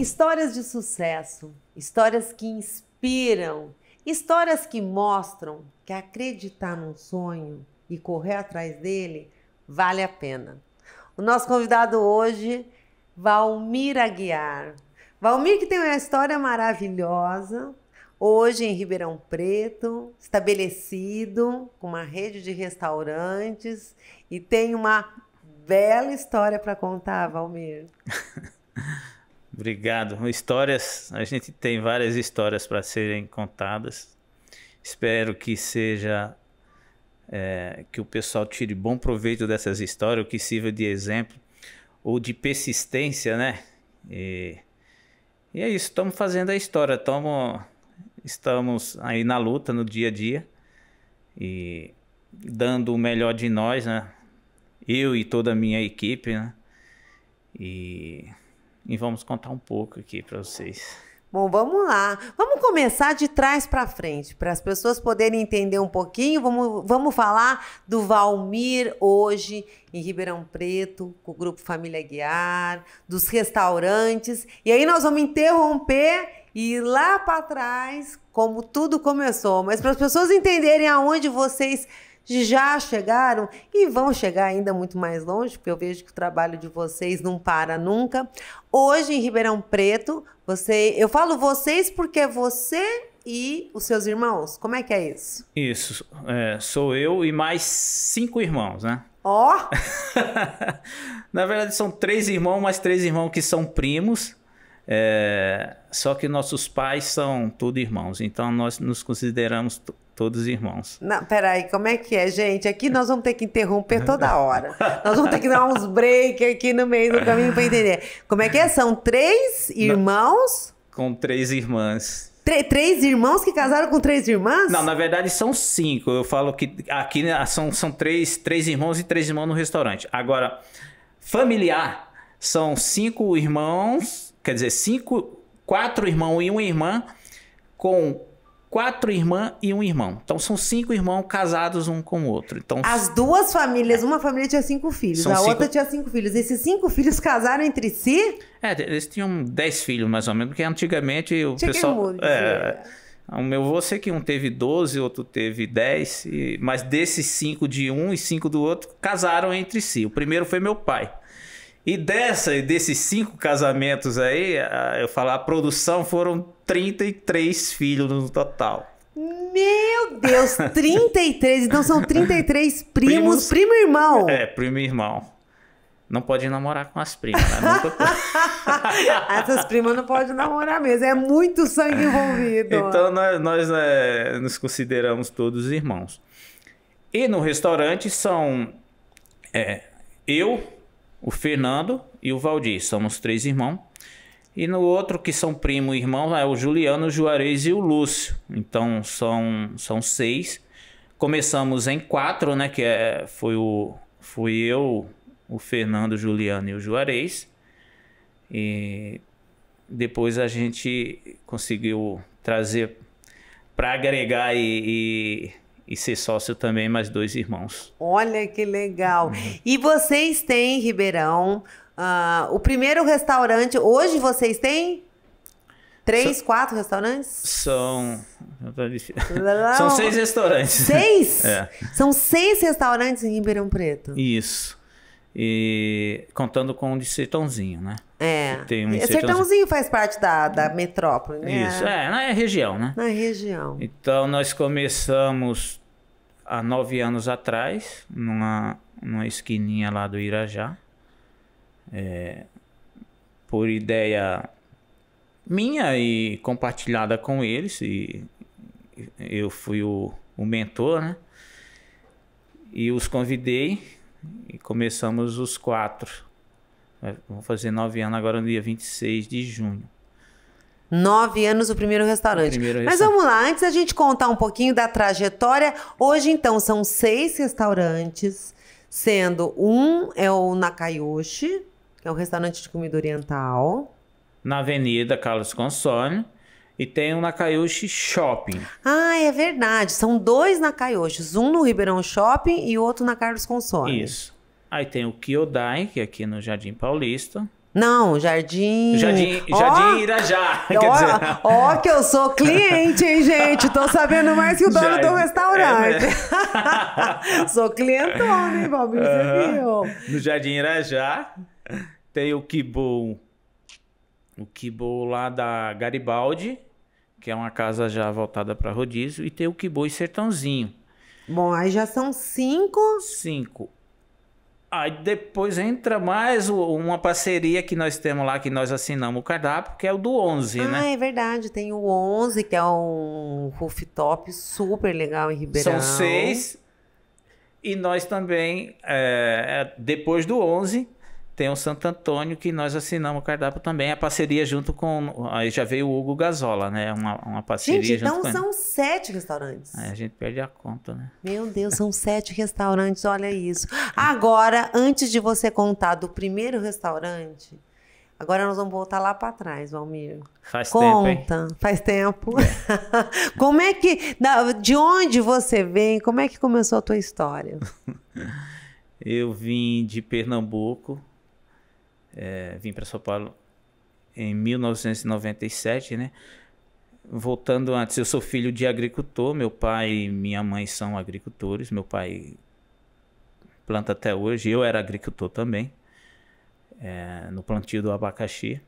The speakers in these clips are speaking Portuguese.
Histórias de sucesso, histórias que inspiram, histórias que mostram que acreditar num sonho e correr atrás dele vale a pena. O nosso convidado hoje, Valmir Aguiar. Valmir que tem uma história maravilhosa, hoje em Ribeirão Preto, estabelecido com uma rede de restaurantes e tem uma bela história para contar, Valmir. Obrigado. Histórias, a gente tem várias histórias para serem contadas. Espero que seja é, que o pessoal tire bom proveito dessas histórias, que sirva de exemplo ou de persistência, né? E, e é isso. Estamos fazendo a história. Tamo, estamos aí na luta no dia a dia e dando o melhor de nós, né? Eu e toda a minha equipe, né? E e vamos contar um pouco aqui para vocês. Bom, vamos lá. Vamos começar de trás para frente, para as pessoas poderem entender um pouquinho. Vamos, vamos falar do Valmir hoje em Ribeirão Preto, com o grupo Família Guiar, dos restaurantes. E aí nós vamos interromper e ir lá para trás como tudo começou, mas para as pessoas entenderem aonde vocês já chegaram e vão chegar ainda muito mais longe, porque eu vejo que o trabalho de vocês não para nunca. Hoje em Ribeirão Preto, você, eu falo vocês porque você e os seus irmãos. Como é que é isso? Isso, é, sou eu e mais cinco irmãos, né? Ó! Oh. Na verdade, são três irmãos, mais três irmãos que são primos. É, só que nossos pais são tudo irmãos, então nós nos consideramos todos irmãos. Não, peraí, como é que é, gente? Aqui nós vamos ter que interromper toda hora. nós vamos ter que dar uns breaks aqui no meio do caminho para entender. Como é que é? São três irmãos? Com três irmãs. três irmãos que casaram com três irmãs? Não, na verdade são cinco. Eu falo que aqui né, são, são três, três irmãos e três irmãs no restaurante. Agora, familiar, são cinco irmãos, quer dizer, cinco, quatro irmãos e uma irmã com quatro irmãs e um irmão. Então são cinco irmãos casados um com o outro. Então as duas famílias, uma família tinha cinco filhos, a cinco... outra tinha cinco filhos. Esses cinco filhos casaram entre si? É, eles tinham dez filhos mais ou menos, porque antigamente o Cheguei pessoal muito, é, é. é, o meu avô sei que um teve doze, outro teve dez, e... mas desses cinco de um e cinco do outro casaram entre si. O primeiro foi meu pai. E dessa, desses cinco casamentos aí, eu falo, a produção foram 33 filhos no total. Meu Deus, 33! então são 33 primos, primos primo e irmão. É, primo e irmão. Não pode namorar com as primas. Né? Nunca... Essas primas não podem namorar mesmo. É muito sangue envolvido. Então nós, nós é, nos consideramos todos irmãos. E no restaurante são é, eu, o Fernando e o Valdir, somos três irmãos. E no outro, que são primo e irmão, é o Juliano, o Juarez e o Lúcio. Então são, são seis. Começamos em quatro, né? Que é, foi o, fui eu, o Fernando, o Juliano e o Juarez. E depois a gente conseguiu trazer para agregar e, e e ser sócio também, mais dois irmãos. Olha que legal! Uhum. E vocês têm em Ribeirão uh, o primeiro restaurante. Hoje vocês têm Três, quatro restaurantes? São. Não, são seis restaurantes. Seis? É. São seis restaurantes em Ribeirão Preto. Isso e contando com o de Sertãozinho, né? É. O tem um é, Sertãozinho. Sertãozinho faz parte da, da metrópole, né? Isso, é, na é região, né? Na é região. Então nós começamos há nove anos atrás, numa, numa esquininha lá do Irajá. É, por ideia minha e compartilhada com eles, e eu fui o, o mentor, né? E os convidei e começamos os quatro. É, vamos fazer nove anos agora no dia 26 de junho. Nove anos o primeiro restaurante. O primeiro Mas vamos lá, antes da gente contar um pouquinho da trajetória. Hoje, então, são seis restaurantes, sendo um é o Nakayoshi, que é um restaurante de comida oriental. Na Avenida Carlos Consone e tem um Nakayoshi Shopping. Ah, é verdade. São dois Nakayoshis. Um no Ribeirão Shopping e outro na Carlos Consone. Isso. Aí tem o Kyodai, que é aqui no Jardim Paulista. Não, Jardim. Jardim, Jardim oh, Irajá. Ó, dizer... oh, que eu sou cliente, hein, gente? Tô sabendo mais que o dono Jardim, do restaurante. É, né? sou clientona, hein, Valmir? No Jardim Irajá tem o Kibou. O Kibou lá da Garibaldi que é uma casa já voltada para rodízio, e tem o Quiboi Sertãozinho. Bom, aí já são cinco. Cinco. Aí depois entra mais uma parceria que nós temos lá, que nós assinamos o cardápio, que é o do 11, ah, né? Ah, é verdade. Tem o 11, que é um rooftop super legal em Ribeirão. São seis. E nós também, é, é depois do 11, tem o Santo Antônio, que nós assinamos o cardápio também. A parceria junto com. Aí já veio o Hugo Gazola, né? Uma, uma parceria. Gente, então são ele. sete restaurantes. É, a gente perde a conta, né? Meu Deus, são sete restaurantes, olha isso. Agora, antes de você contar do primeiro restaurante, agora nós vamos voltar lá para trás, Valmir. Faz Conta, tempo. Conta, Faz tempo. como é que. De onde você vem? Como é que começou a tua história? Eu vim de Pernambuco, é, vim para São Paulo em 1997, né? Voltando antes, eu sou filho de agricultor. Meu pai e minha mãe são agricultores. Meu pai planta até hoje. Eu era agricultor também, é, no plantio do abacaxi.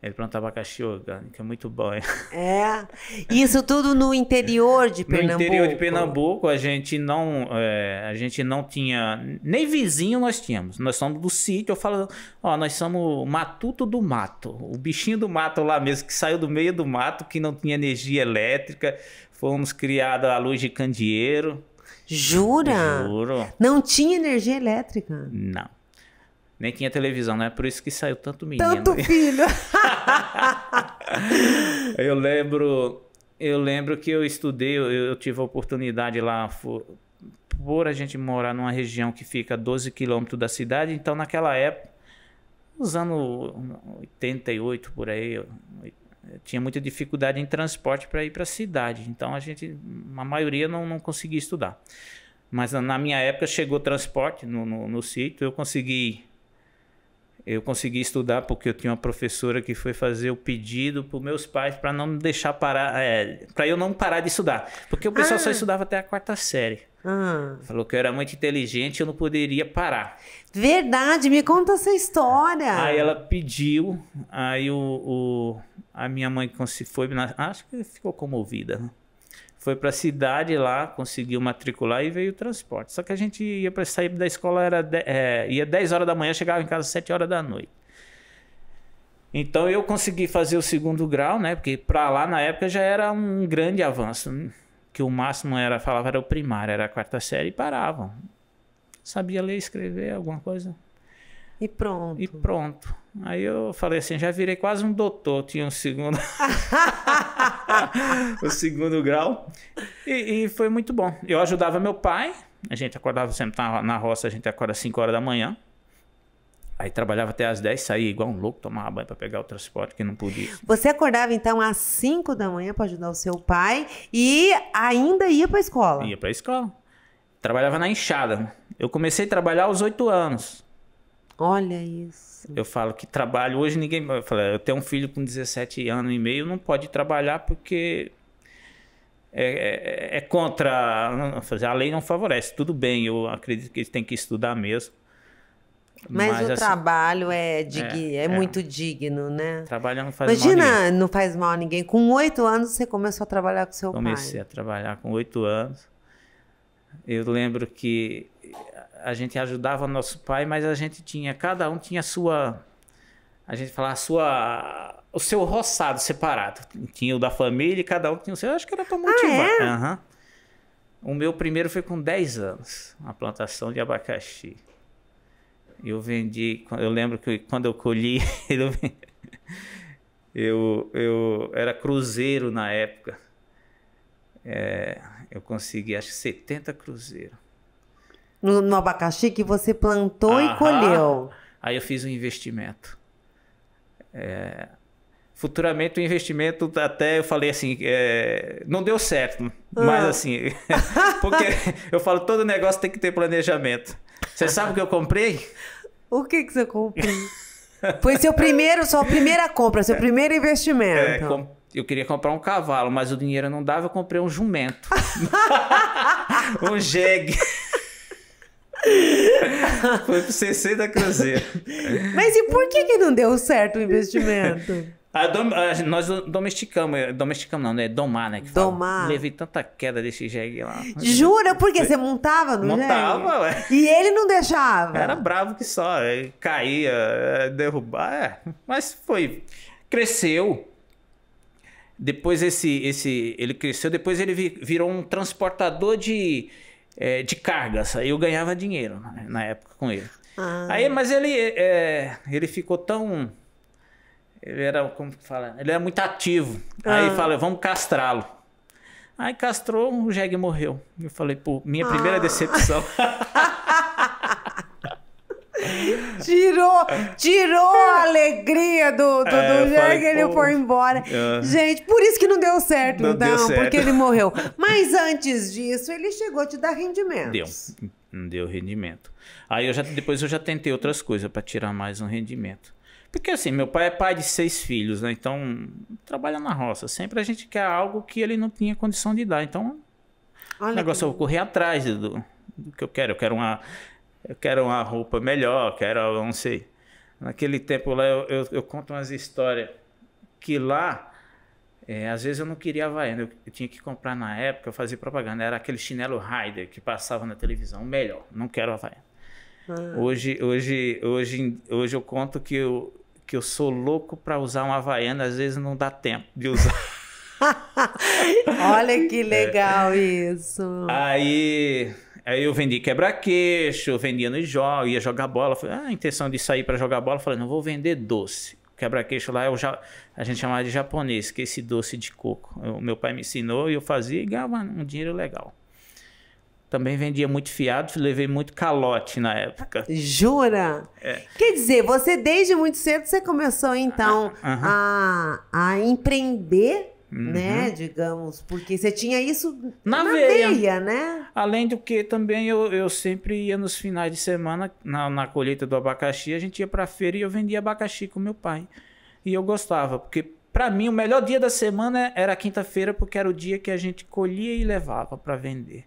Ele planta abacaxi orgânico, é muito bom. Hein? É. Isso tudo no interior de Pernambuco. No interior de Pernambuco, a gente não, é, a gente não tinha nem vizinho nós tínhamos. Nós somos do sítio. Eu falo, ó, nós somos matuto do mato, o bichinho do mato lá mesmo que saiu do meio do mato, que não tinha energia elétrica. Fomos criados à luz de candeeiro. Jura? Juro. Não tinha energia elétrica. Não. Nem tinha televisão, né? Por isso que saiu tanto menino. Tanto filho! eu lembro... Eu lembro que eu estudei, eu, eu tive a oportunidade lá... For, por a gente morar numa região que fica a 12 quilômetros da cidade, então naquela época, nos anos 88 por aí, eu, eu tinha muita dificuldade em transporte para ir para a cidade. Então a gente, a maioria não, não conseguia estudar. Mas na minha época chegou transporte no, no, no sítio, eu consegui eu consegui estudar porque eu tinha uma professora que foi fazer o pedido para meus pais para não deixar parar, é, para eu não parar de estudar. Porque o pessoal ah. só estudava até a quarta série. Ah. Falou que eu era muito inteligente, eu não poderia parar. Verdade, me conta essa história. Aí ela pediu, aí o, o a minha mãe foi, acho que ficou comovida, né? foi para a cidade lá, conseguiu matricular e veio o transporte. Só que a gente ia para sair da escola, era de, é, ia 10 horas da manhã, chegava em casa 7 horas da noite. Então eu consegui fazer o segundo grau, né? Porque para lá na época já era um grande avanço, que o máximo era falava era o primário, era a quarta série e paravam. Sabia ler, escrever, alguma coisa. E pronto. E pronto. Aí eu falei assim, já virei quase um doutor, tinha um segundo. o segundo grau. E, e, foi muito bom. Eu ajudava meu pai, a gente acordava sempre na, tá na roça, a gente acorda às 5 horas da manhã. Aí trabalhava até às 10, saía igual um louco, tomava banho para pegar o transporte que não podia. Você acordava então às 5 da manhã para ajudar o seu pai e ainda ia para a escola? Ia para a escola. Trabalhava na enxada. Eu comecei a trabalhar aos 8 anos. Olha isso. Eu falo que trabalho hoje ninguém. Eu, falo, eu tenho um filho com 17 anos e meio, não pode trabalhar porque é, é, é contra. A lei não favorece. Tudo bem, eu acredito que ele tem que estudar mesmo. Mas, Mas, o assim, trabalho é, é digno, é, é, muito digno, né? Trabalhar não faz Imagina, mal. Imagina, não faz mal a ninguém. Com oito anos você começou a trabalhar com seu Comecei pai. Comecei a trabalhar com oito anos. Eu lembro que a gente ajudava nosso pai, mas a gente tinha, cada um tinha a sua, a gente falava a sua, o seu roçado separado. Tinha o da família e cada um tinha o seu. acho que era para motivar. Ah, é? uhum. O meu primeiro foi com 10 anos, a plantação de abacaxi. Eu vendi, eu lembro que quando eu colhi, eu, eu era cruzeiro na época. É, eu consegui, acho que 70 cruzeiros. No, no abacaxi que você plantou Aham. e colheu. Aí eu fiz um investimento. É, futuramente o investimento até eu falei assim é, não deu certo ah. mas assim porque eu falo todo negócio tem que ter planejamento você sabe o que eu comprei o que que você comprou foi seu primeiro sua primeira compra seu primeiro investimento é, com eu queria comprar um cavalo, mas o dinheiro não dava, eu comprei um jumento. um jegue. Foi pro CC da Cruzeiro. Mas e por que, que não deu certo o investimento? A dom, a, nós domesticamos, domesticamos não, né? Domar, né? Domar. Fala. Levei tanta queda desse jegue lá. Jura? Porque você montava no Montava, jegue? ué. E ele não deixava? Era bravo que só, ele é, caía, é, derrubava. é. Mas foi, cresceu. Depois esse, esse, ele cresceu, depois ele virou um transportador de é, de cargas. Aí eu ganhava dinheiro né, na época com ele. Ah. Aí, mas ele, é, ele ficou tão. Ele era, como que fala? Ele era muito ativo. Ah. Aí fala, vamos castrá-lo. Aí castrou, o Jeg morreu. Eu falei, pô, minha primeira ah. decepção. tirou, tirou a é. alegria do, do, é, do ele pô, foi embora. Uh, Gente, por isso que não deu certo, não, então, deu certo. porque ele morreu. Mas antes disso, ele chegou a te dar rendimento. Deu. Não deu rendimento. Aí eu já, depois eu já tentei outras coisas para tirar mais um rendimento. Porque assim, meu pai é pai de seis filhos, né? Então, trabalha na roça. Sempre a gente quer algo que ele não tinha condição de dar. Então, Olha o negócio que... eu correr atrás do, do que eu quero. Eu quero uma, eu quero uma roupa melhor, quero, não sei. Naquele tempo lá eu, eu, eu conto umas histórias que lá, é, às vezes eu não queria Havaiana, eu, eu, tinha que comprar na época, eu fazia propaganda, era aquele chinelo Rider que passava na televisão, melhor, não quero Havaiana. Ah. Hoje, hoje, hoje, hoje eu conto que eu, que eu sou louco para usar uma Havaiana, às vezes não dá tempo de usar. Olha que legal é. isso. Aí Aí eu vendi quebra-queixo, vendia nos jogos, ia jogar bola. Falei, ah, a intenção de sair para jogar bola, falei, não vou vender doce. Quebra-queixo lá é o ja... a gente chamava de japonês, que é esse doce de coco. O meu pai me ensinou e eu fazia e ganhava um dinheiro legal. Também vendia muito fiado, levei muito calote na época. Jura? É. Quer dizer, você desde muito cedo você começou então uh ah, -huh. a, a empreender né, uhum. né? Digamos, porque você tinha isso na, na veia. veia. né? Além do que também eu, eu sempre ia nos finais de semana, na, na colheita do abacaxi, a gente ia pra feira e eu vendia abacaxi com meu pai. E eu gostava, porque para mim o melhor dia da semana era quinta-feira, porque era o dia que a gente colhia e levava para vender.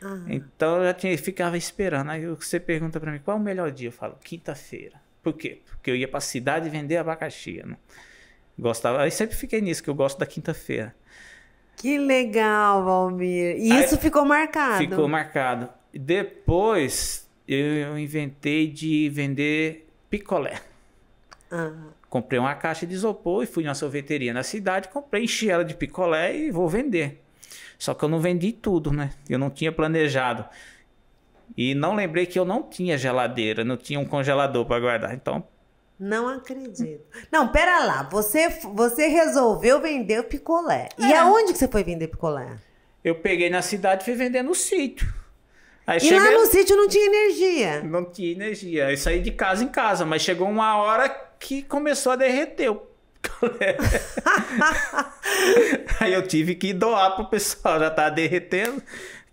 Ah. Então eu já tinha, ficava esperando. Aí você pergunta para mim qual o melhor dia, eu falo quinta-feira. Por quê? Porque eu ia para a cidade vender abacaxi. Né? Gostava. Aí sempre fiquei nisso, que eu gosto da quinta-feira. Que legal, Valmir. E Aí, isso ficou marcado. Ficou marcado. Depois eu inventei de vender picolé. Ah. Comprei uma caixa de isopor e fui numa sorveteria na cidade, comprei, enchi ela de picolé e vou vender. Só que eu não vendi tudo, né? Eu não tinha planejado. E não lembrei que eu não tinha geladeira, não tinha um congelador para guardar. Então não acredito. Não, pera lá. Você, você resolveu vender o picolé. É. E aonde que você foi vender picolé? Eu peguei na cidade e fui vender no sítio. Aí e cheguei... lá no sítio não tinha energia. Não tinha energia. Aí saí de casa em casa, mas chegou uma hora que começou a derreter o picolé. Aí eu tive que doar pro pessoal, já tá derretendo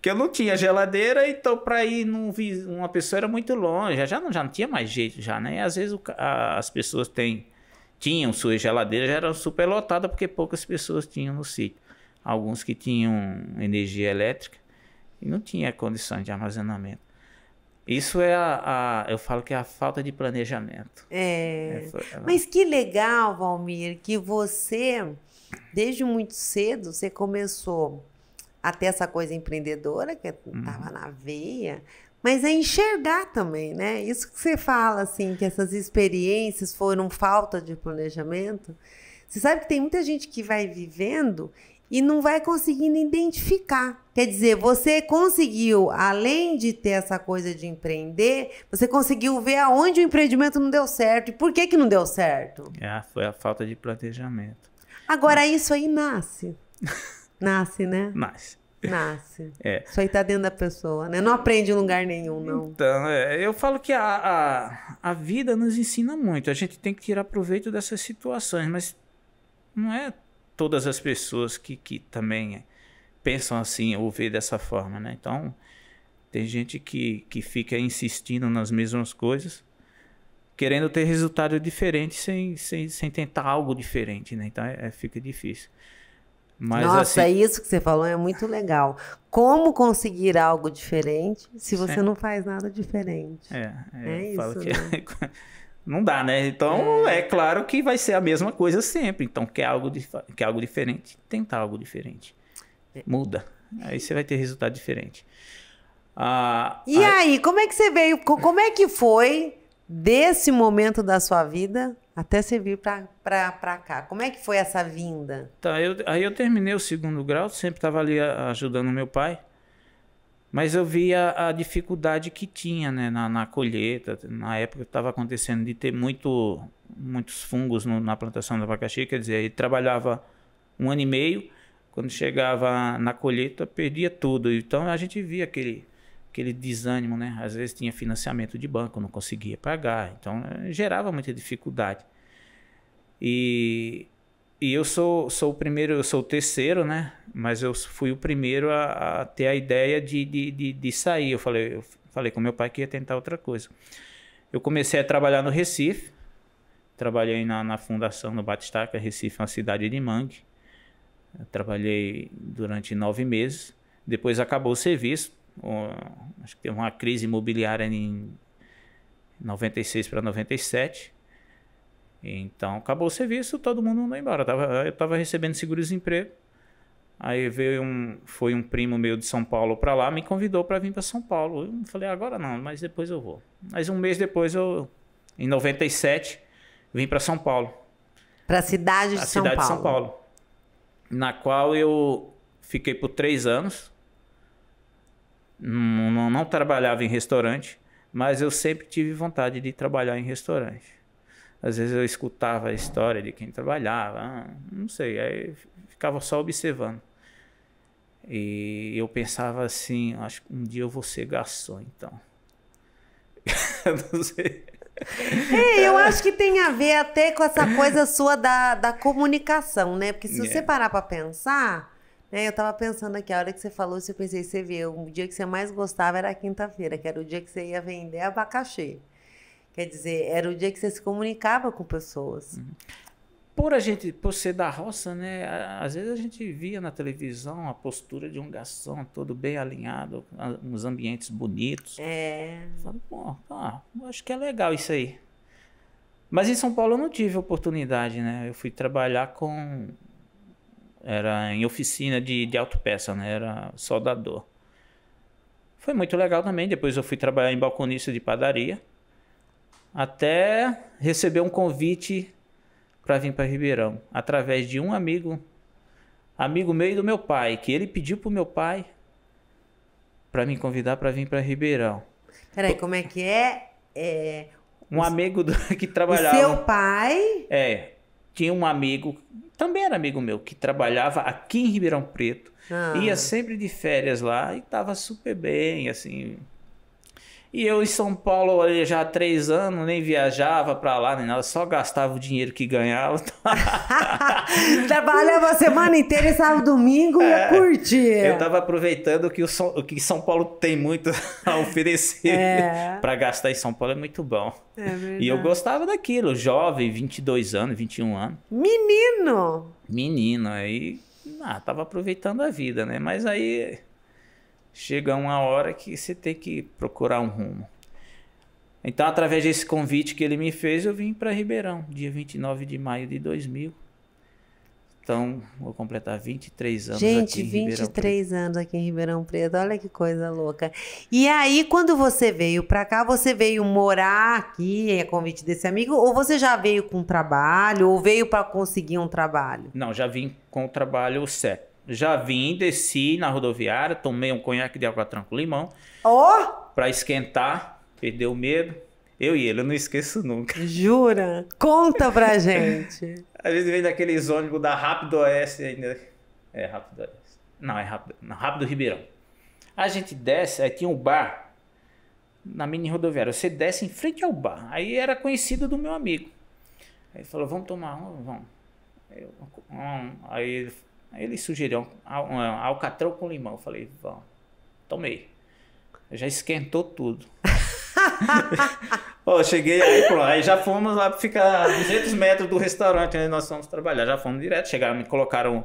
que eu não tinha geladeira, então para ir vi uma pessoa era muito longe, já não, já não tinha mais jeito já, né? E às vezes o, a, as pessoas têm, tinham suas geladeiras, já eram super lotadas porque poucas pessoas tinham no sítio. Alguns que tinham energia elétrica e não tinha condições de armazenamento. Isso é a, a, eu falo que é a falta de planejamento. É. é, é. Mas que legal, Valmir, que você desde muito cedo você começou até essa coisa empreendedora que estava uhum. na veia, mas é enxergar também, né? Isso que você fala, assim, que essas experiências foram falta de planejamento. Você sabe que tem muita gente que vai vivendo e não vai conseguindo identificar. Quer dizer, você conseguiu, além de ter essa coisa de empreender, você conseguiu ver aonde o empreendimento não deu certo e por que, que não deu certo. É, foi a falta de planejamento. Agora, isso aí nasce. Nasce, né? Nasce. Nasce. É. Isso aí tá dentro da pessoa, né? Não aprende em lugar nenhum, não. Então, é, eu falo que a, a, a vida nos ensina muito. A gente tem que tirar proveito dessas situações, mas não é todas as pessoas que, que também pensam assim ou vê dessa forma, né? Então, tem gente que, que fica insistindo nas mesmas coisas, querendo ter resultado diferente sem, sem, sem tentar algo diferente, né? Então, é, é fica difícil. Mas, Nossa, assim... É isso que você falou é muito legal. Como conseguir algo diferente se você não faz nada diferente? É, é, é isso. Que... Né? não dá, né? Então é. é. claro que vai ser a mesma coisa sempre. Então quer algo, dif... quer algo diferente, tenta algo diferente. É. Muda. Aí você vai ter resultado diferente. Ah, e aí, aí, como é que você veio? Como é que foi desse momento da sua vida até você vir para cá. Como é que foi essa vinda? Tá, eu, aí eu terminei o segundo grau, sempre estava ali ah, ajudando meu pai, mas eu via a dificuldade que tinha né, na, na colheita. Na época estava acontecendo de ter muito, muitos fungos no, na plantação do abacaxi, quer dizer, ele trabalhava um ano e meio, quando chegava na colheita perdia tudo. Então a gente via aquele aquele desânimo, né? Às vezes tinha financiamento de banco, não conseguia pagar, então eh, gerava muita dificuldade. E, e eu sou, sou o primeiro, eu sou o terceiro, né? Mas eu fui o primeiro a, a ter a ideia de, de, de, de, sair. Eu falei, eu falei com meu pai que ia tentar outra coisa. Eu comecei a trabalhar no Recife, trabalhei na, na fundação no Batistaca, Recife é uma cidade de mangue. Eu trabalhei durante nove meses, depois acabou o serviço, acho que teve uma crise imobiliária em 96 para 97. Então, acabou o serviço, todo mundo andou embora. Eu tava, eu tava recebendo seguro-desemprego. Aí veio um, foi um primo meu de São Paulo para lá, me convidou para vir para São Paulo. Eu falei, agora não, mas depois eu vou. Mas um mês depois eu, em 97, vim para São Paulo. Para a cidade de São cidade Paulo. cidade de São Paulo. Na qual eu fiquei por três anos não, não, trabalhava em restaurante, mas eu sempre tive vontade de trabalhar em restaurante. Às vezes eu escutava a história de quem trabalhava, ah, não sei, aí ficava só observando. E eu pensava assim, acho que um dia eu vou ser garçom, então. não sei. É, eu acho que tem a ver até com essa coisa sua da, da comunicação, né? Porque se yeah. É. você parar para pensar, é, eu tava pensando aqui, a hora que você falou isso, eu pensei, você vê, o dia que você mais gostava era a quinta-feira, que era o dia que você ia vender abacaxi. Quer dizer, era o dia que você se comunicava com pessoas. Uhum. Por a gente, por ser da roça, né? Às vezes a gente via na televisão a postura de um garçom todo bem alinhado, nos ambientes bonitos. É. Falei, pô, ah, acho que é legal isso aí. Mas em São Paulo eu não tive oportunidade, né? Eu fui trabalhar com era em oficina de, de autopeça, né? Era soldador. Foi muito legal também. Depois eu fui trabalhar em balconista de padaria. Até receber um convite para vir para Ribeirão. Através de um amigo, amigo meu e do meu pai, que ele pediu pro meu pai para me convidar para vir para Ribeirão. Peraí, como é que é? é... Um amigo do... que trabalhava. O seu pai? É, tinha um amigo, também era amigo meu, que trabalhava aqui em Ribeirão Preto, ah. ia sempre de férias lá e estava super bem, assim, e eu em São Paulo já há três anos, nem viajava pra lá, nem nada, só gastava o dinheiro que ganhava. Trabalhava a semana inteira e sábado domingo é, curtia. Eu tava aproveitando que o, que São Paulo tem muito a oferecer. É. pra gastar em São Paulo é muito bom. É e eu gostava daquilo, jovem, 22 anos, 21 anos. Menino! Menino, aí ah, tava aproveitando a vida, né? Mas aí chega uma hora que você tem que procurar um rumo. Então, através desse convite que ele me fez, eu vim para Ribeirão, dia 29 de maio de 2000. Então, vou completar 23 anos Gente, aqui em Ribeirão 23 anos aqui em Ribeirão Preto. Olha que coisa louca. E aí, quando você veio para cá, você veio morar aqui, é convite desse amigo, ou você já veio com trabalho, ou veio para conseguir um trabalho? Não, já vim com o trabalho CEP. Já vim, desci na rodoviária, tomei um conhaque de alcatrão com limão. Ó! Oh! Pra esquentar, perdeu o medo. Eu e ele, eu não esqueço nunca. Jura? Conta pra gente. A gente vem daqueles ônibus da Rápido Oeste ainda. É Rápido Oeste. Não, é Rápido, não, Rápido Ribeirão. A gente desce, aí tinha um bar na mini rodoviária. Você desce em frente ao bar. Aí era conhecido do meu amigo. Aí ele falou, vamos tomar um, vamos. Eu, um, aí Aí ele sugeriu um, alcatrão com limão. Eu falei, vamos. Tomei. Já esquentou tudo. Pô, cheguei aí, pô, Aí já fomos lá para ficar 200 metros do restaurante onde nós fomos trabalhar. Já fomos direto. Chegaram, me colocaram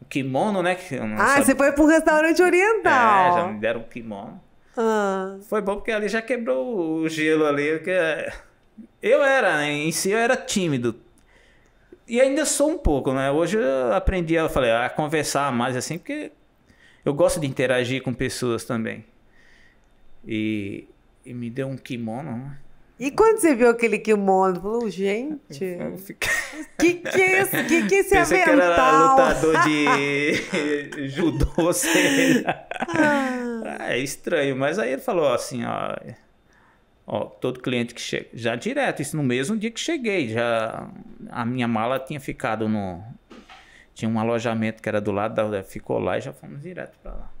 o kimono, né? ah, sabia. você foi para um restaurante oriental. É, já me deram o kimono. Ah. Foi bom porque ali já quebrou o gelo ali. Porque eu era, né, em si, eu era tímido e ainda sou um pouco, né? Hoje eu aprendi a, falei, a conversar mais assim, porque eu gosto de interagir com pessoas também. E, e me deu um kimono, né? E quando você viu aquele kimono, falou, gente, que que é isso? que que é esse Pensei avental? que era lutador de judô, sei lá. Ah. ah. É estranho, mas aí ele falou assim, ó, Ó, todo cliente que chega, já direto, isso no mesmo dia que cheguei, já a minha mala tinha ficado no tinha um alojamento que era do lado da ficou lá e já fomos direto para lá.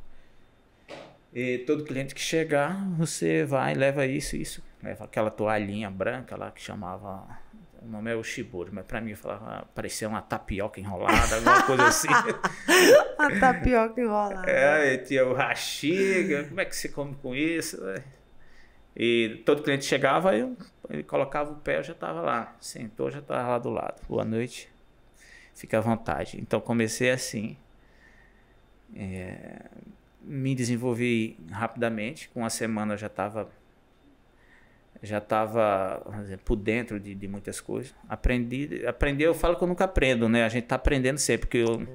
E todo cliente que chegar, você vai, leva isso, isso, leva aquela toalhinha branca lá que chamava o nome é o Shibori, mas pra mim eu falava, ah, parecia uma tapioca enrolada, alguma coisa assim. a tapioca enrolada. É, tinha o rachiga, como é que se come com isso? E todo cliente chegava, eu, ele colocava o pé, eu já estava lá. Sentou, já estava lá do lado. Boa noite, fica à vontade. Então comecei assim. É, me desenvolvi rapidamente. Com uma semana eu já estava já estava por dentro de, de, muitas coisas. Aprendi, aprendi, eu falo que eu nunca aprendo, né? A gente está aprendendo sempre, porque eu,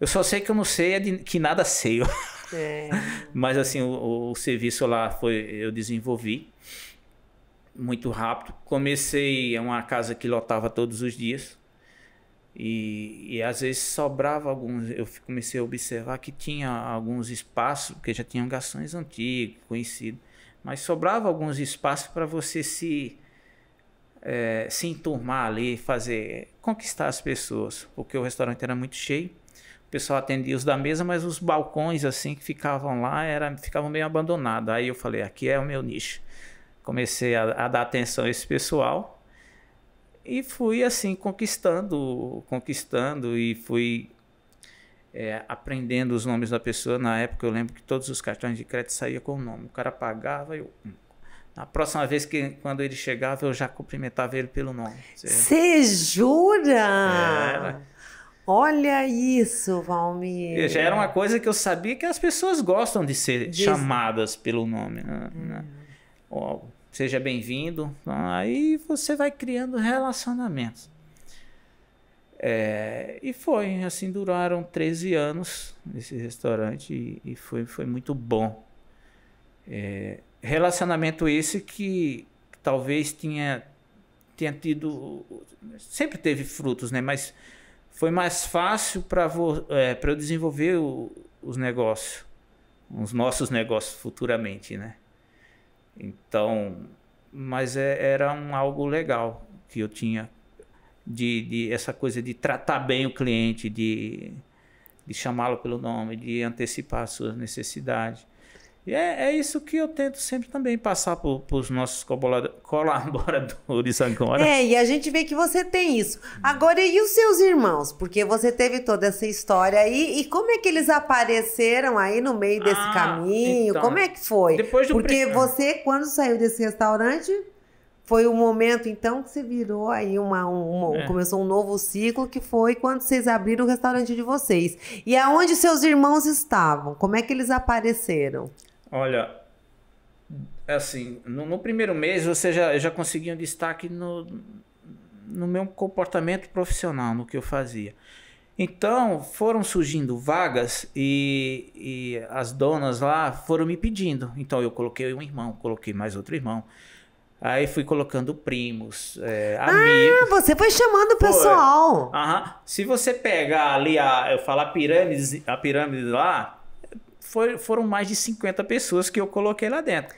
eu só sei que eu não sei, é de, que nada sei. É. Mas assim, o, o, serviço lá foi eu desenvolvi muito rápido. Comecei é uma casa que lotava todos os dias. E, e às vezes sobrava alguns. Eu comecei a observar que tinha alguns espaços, porque já tinham garçons antigos, conhecidos, mas sobrava alguns espaços para você se é, se enturmar ali, fazer conquistar as pessoas, porque o restaurante era muito cheio o pessoal atendia os da mesa, mas os balcões assim que ficavam lá era, ficavam meio abandonados. Aí eu falei, aqui é o meu nicho. Comecei a, a dar atenção a esse pessoal e fui assim conquistando, conquistando e fui é, aprendendo os nomes da pessoa. Na época eu lembro que todos os cartões de crédito saíam com o nome. O cara pagava eu hum. na próxima vez que quando ele chegava, eu já cumprimentava ele pelo nome. Você jura? Era. Olha isso, Valmir. Já era uma coisa que eu sabia que as pessoas gostam de ser chamadas pelo nome. Né? Hum. Né? seja bem-vindo. Aí você vai criando relacionamentos. É, e foi, assim, duraram 13 anos nesse restaurante e, e foi, foi muito bom. É, relacionamento esse que talvez tinha, tinha tido. Sempre teve frutos, né? Mas foi mais fácil para é, eu desenvolver o, os negócios, os nossos negócios futuramente, né? Então, mas é, era um algo legal que eu tinha de, de, essa coisa de tratar bem o cliente, de, de chamá-lo pelo nome, de antecipar suas necessidades. E é, é isso que eu tento sempre também passar para os nossos colaboradores agora. É, e a gente vê que você tem isso. Agora, e os seus irmãos? Porque você teve toda essa história aí. E como é que eles apareceram aí no meio desse ah, caminho? Então, como é que foi? Depois do Porque pre... você, quando saiu desse restaurante, foi o momento então que você virou aí uma, uma é. começou um novo ciclo que foi quando vocês abriram o restaurante de vocês e aonde seus irmãos estavam como é que eles apareceram Olha, assim, no, no primeiro mês você já, já conseguia um destaque no, no meu comportamento profissional, no que eu fazia. Então foram surgindo vagas e, e, as donas lá foram me pedindo. Então eu coloquei um irmão, coloquei mais outro irmão. Aí fui colocando primos, é, ah, amigos. Ah, você foi chamando o pessoal. Aham. Se você pegar ali a, eu falo a pirâmide, a pirâmide lá, foi, foram mais de 50 pessoas que eu coloquei lá dentro.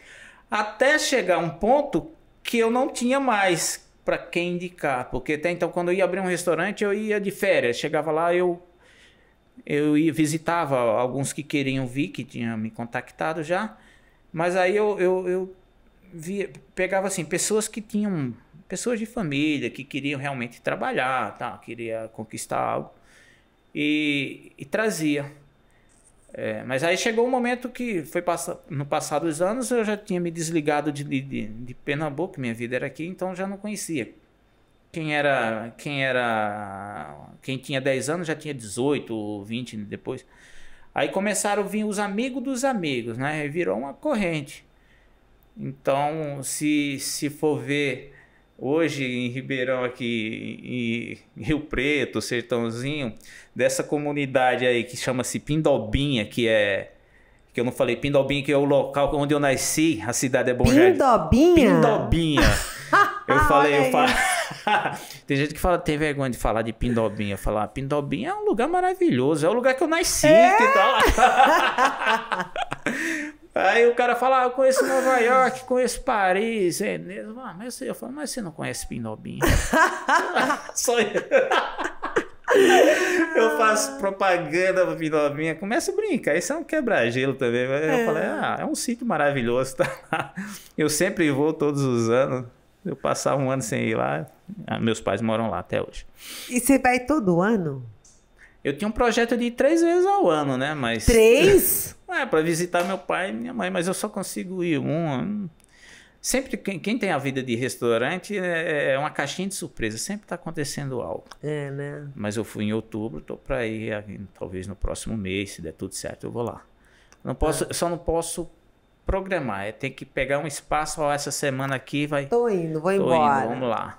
Até chegar um ponto que eu não tinha mais para quem indicar, porque até então quando eu ia abrir um restaurante, eu ia de férias, chegava lá, eu eu ia, visitava alguns que queriam vir, que tinham me contactado já, mas aí eu, eu, eu via, pegava assim, pessoas que tinham, pessoas de família, que queriam realmente trabalhar, tá, queria conquistar algo, e, e trazia. É, mas aí chegou um momento que foi no passado dos anos eu já tinha me desligado de, de, de, Pernambuco, minha vida era aqui, então já não conhecia. Quem era, quem era, quem tinha 10 anos já tinha 18 ou 20 depois. Aí começaram a vir os amigos dos amigos, né? Virou uma corrente. Então, se, se for ver hoje em Ribeirão aqui, em Rio Preto, Sertãozinho, dessa comunidade aí que chama-se Pindobinha, que é que eu não falei Pindobinha, que é o local onde eu nasci, a cidade é Bom Pindobinha? Jardim. Pindobinha. eu falei, eu falo... tem gente que fala, tem vergonha de falar de Pindobinha, falar Pindobinha é um lugar maravilhoso, é o lugar que eu nasci, é? que tal? Tá Aí o cara fala, ah, eu conheço Nova York, conheço Paris, Veneza. Ah, mas eu falo, mas você não conhece Pinobim? Só eu. eu faço propaganda o Pinobinha. Começa a brincar. Isso é um quebra-gelo também. É. Eu falei, ah, é um sítio maravilhoso, tá? Eu sempre vou todos os anos. Eu passava um ano sem ir lá. Meus pais moram lá até hoje. E você vai todo ano? Eu tinha um projeto de ir três vezes ao ano, né? Mas. Três? é, para visitar meu pai e minha mãe, mas eu só consigo ir um. Sempre quem, quem tem a vida de restaurante é, é, é uma caixinha de surpresa, sempre está acontecendo algo. É, né? Mas eu fui em outubro, tô para ir talvez no próximo mês, se der tudo certo, eu vou lá. Não posso, é. só não posso programar, é tem que pegar um espaço, ó, essa semana aqui vai. Tô indo, vou tô embora. Indo, vamos lá.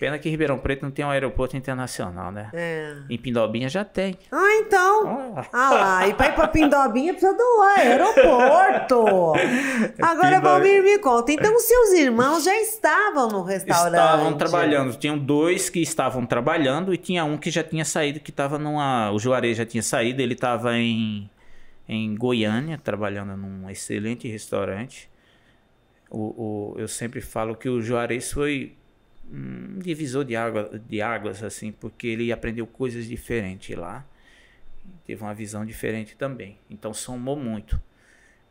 Pena que Ribeirão Preto não tem um aeroporto internacional, né? É. Em Pindobinha já tem. Ah, então. Ah, ah lá, e pra ir pra Pindobinha precisa do aeroporto. Agora, Valmir, me conta. Então, seus irmãos já estavam no restaurante? Estavam trabalhando. Tinham dois que estavam trabalhando e tinha um que já tinha saído, que tava numa... O Juarez já tinha saído, ele tava em, em Goiânia, trabalhando num excelente restaurante. O, o, eu sempre falo que o Juarez foi um divisor de, água, de águas, assim, porque ele aprendeu coisas diferentes lá. Teve uma visão diferente também. Então somou muito.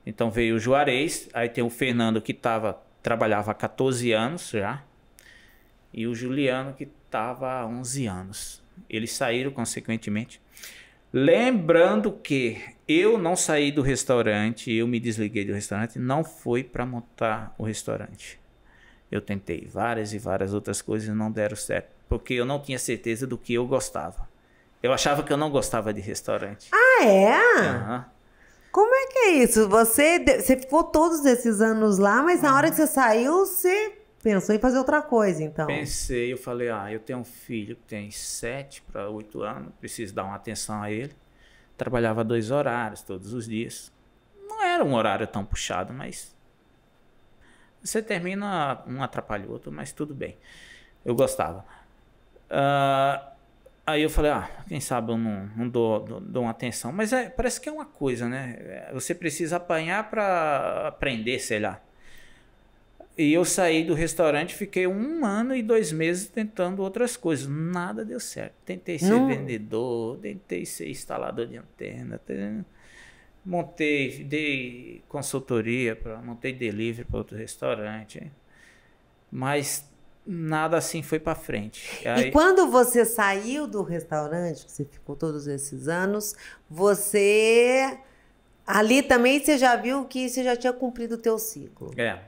Então veio o Juarez, aí tem o Fernando que tava, trabalhava há 14 anos já, e o Juliano que estava há 11 anos. Eles saíram consequentemente. Lembrando que eu não saí do restaurante, eu me desliguei do restaurante, não foi para montar o restaurante. Eu tentei várias e várias outras coisas e não deram certo, porque eu não tinha certeza do que eu gostava. Eu achava que eu não gostava de restaurante. Ah, é? Uhum. Como é que é isso? Você, você ficou todos esses anos lá, mas na hora que você uhum. saiu, você pensou em fazer outra coisa, então? Pensei, eu falei, ah, eu tenho um filho que tem sete para oito anos, preciso dar uma atenção a ele. Trabalhava dois horários todos os dias. Não era um horário tão puxado, mas você termina um atrapalha o outro, mas tudo bem. Eu gostava. Uh, aí eu falei, ah, quem sabe eu não, não dou, dou, dou, uma atenção. Mas é, parece que é uma coisa, né? É, você precisa apanhar para aprender, sei lá. E eu saí do restaurante, fiquei um ano e dois meses tentando outras coisas. Nada deu certo. Tentei ser não. vendedor, tentei ser instalador de antena. Tentei montei, dei consultoria, para montei delivery para outro restaurante, mas nada assim foi para frente. Aí... E quando você saiu do restaurante, que você ficou todos esses anos, você ali também você já viu que você já tinha cumprido o teu ciclo. É,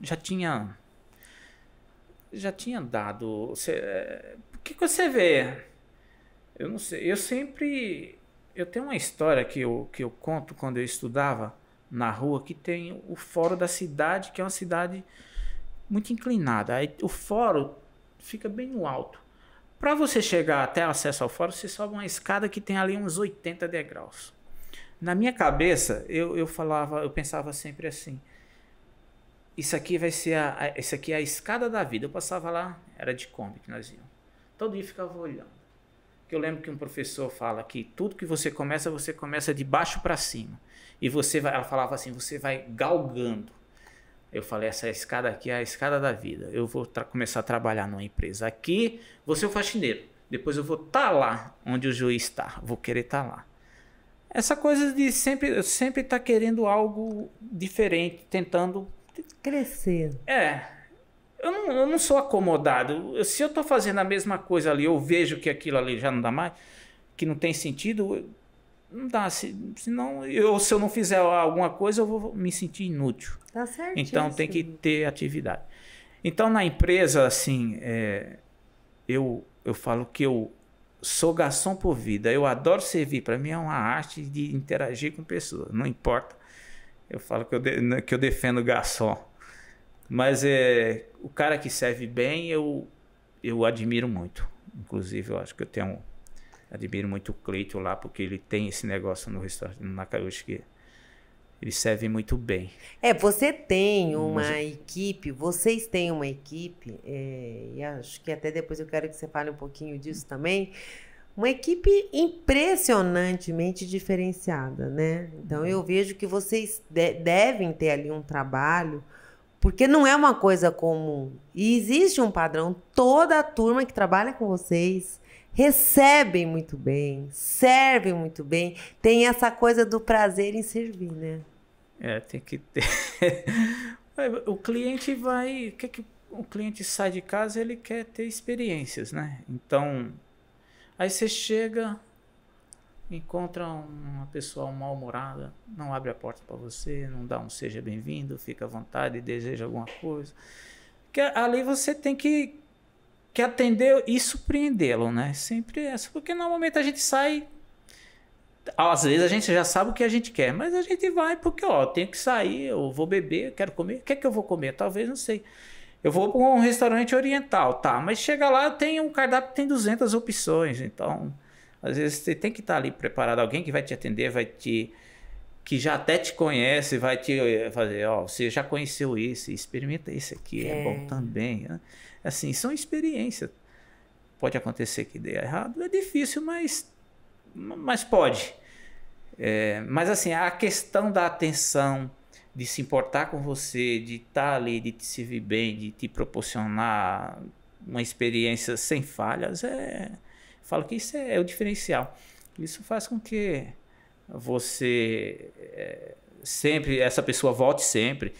já tinha já tinha dado, você, é, o que, que você vê? Eu não sei, eu sempre eu tenho uma história que eu, que eu conto quando eu estudava na rua, que tem o fórum da cidade, que é uma cidade muito inclinada. Aí, o fórum fica bem no alto. Para você chegar até acesso ao fórum, você sobe uma escada que tem ali uns 80 degraus. Na minha cabeça, eu, eu falava, eu pensava sempre assim: isso aqui vai ser a, a, isso aqui é a escada da vida. Eu passava lá, era de Kombi que nós íamos. Todo dia ficava olhando eu lembro que um professor fala que tudo que você começa, você começa de baixo para cima. E você vai, ela falava assim, você vai galgando. Eu falei, essa escada aqui é a escada da vida. Eu vou começar a trabalhar numa empresa aqui, você é o faxineiro. Depois eu vou estar tá lá onde o juiz está, vou querer estar tá lá. Essa coisa de sempre sempre estar tá querendo algo diferente, tentando crescer. É, eu não, eu não sou acomodado. Se eu estou fazendo a mesma coisa ali, eu vejo que aquilo ali já não dá mais, que não tem sentido, não dá. Se, não eu, se eu não fizer alguma coisa, eu vou me sentir inútil. Tá certo. Então tem que ter atividade. Então na empresa, assim, é, eu, eu falo que eu sou garçom por vida. Eu adoro servir. Para mim é uma arte de interagir com pessoas. Não importa. Eu falo que eu, de, que eu defendo garçom. Mas é, o cara que serve bem, eu, eu admiro muito. Inclusive, eu acho que eu tenho. Admiro muito o Cleito lá, porque ele tem esse negócio no restaurante, no Nakayoshi, que ele serve muito bem. É, você tem uma Mas... equipe, vocês têm uma equipe, é, e acho que até depois eu quero que você fale um pouquinho disso também. Uma equipe impressionantemente diferenciada, né? Então eu uhum. vejo que vocês de devem ter ali um trabalho porque não é uma coisa comum. E existe um padrão. Toda a turma que trabalha com vocês recebem muito bem, servem muito bem, tem essa coisa do prazer em servir, né? É, tem que ter. o cliente vai, o que, é que o cliente sai de casa, ele quer ter experiências, né? Então, aí você chega, encontra uma pessoa mal-humorada, não abre a porta para você, não dá um seja bem-vindo, fica à vontade, deseja alguma coisa. Que ali você tem que, que atender e surpreendê-lo, né? Sempre é essa, porque normalmente a gente sai às vezes a gente já sabe o que a gente quer, mas a gente vai porque, ó, tenho que sair, eu vou beber, eu quero comer. O que é que eu vou comer? Talvez, não sei. Eu vou para um restaurante oriental, tá, mas chega lá, tem um cardápio que tem 200 opções, então às vezes você tem que estar tá ali preparado, alguém que vai te atender, vai te que já até te conhece, vai te eh, fazer, ó, você já conheceu esse, experimenta esse aqui, é, é bom também. Né? Assim, são experiências. Pode acontecer que dê errado, é difícil, mas mas pode. É, mas assim, a questão da atenção, de se importar com você, de estar tá ali, de te servir bem, de te proporcionar uma experiência sem falhas, é, falo que isso é, é, o diferencial. Isso faz com que você é, sempre, essa pessoa volte sempre.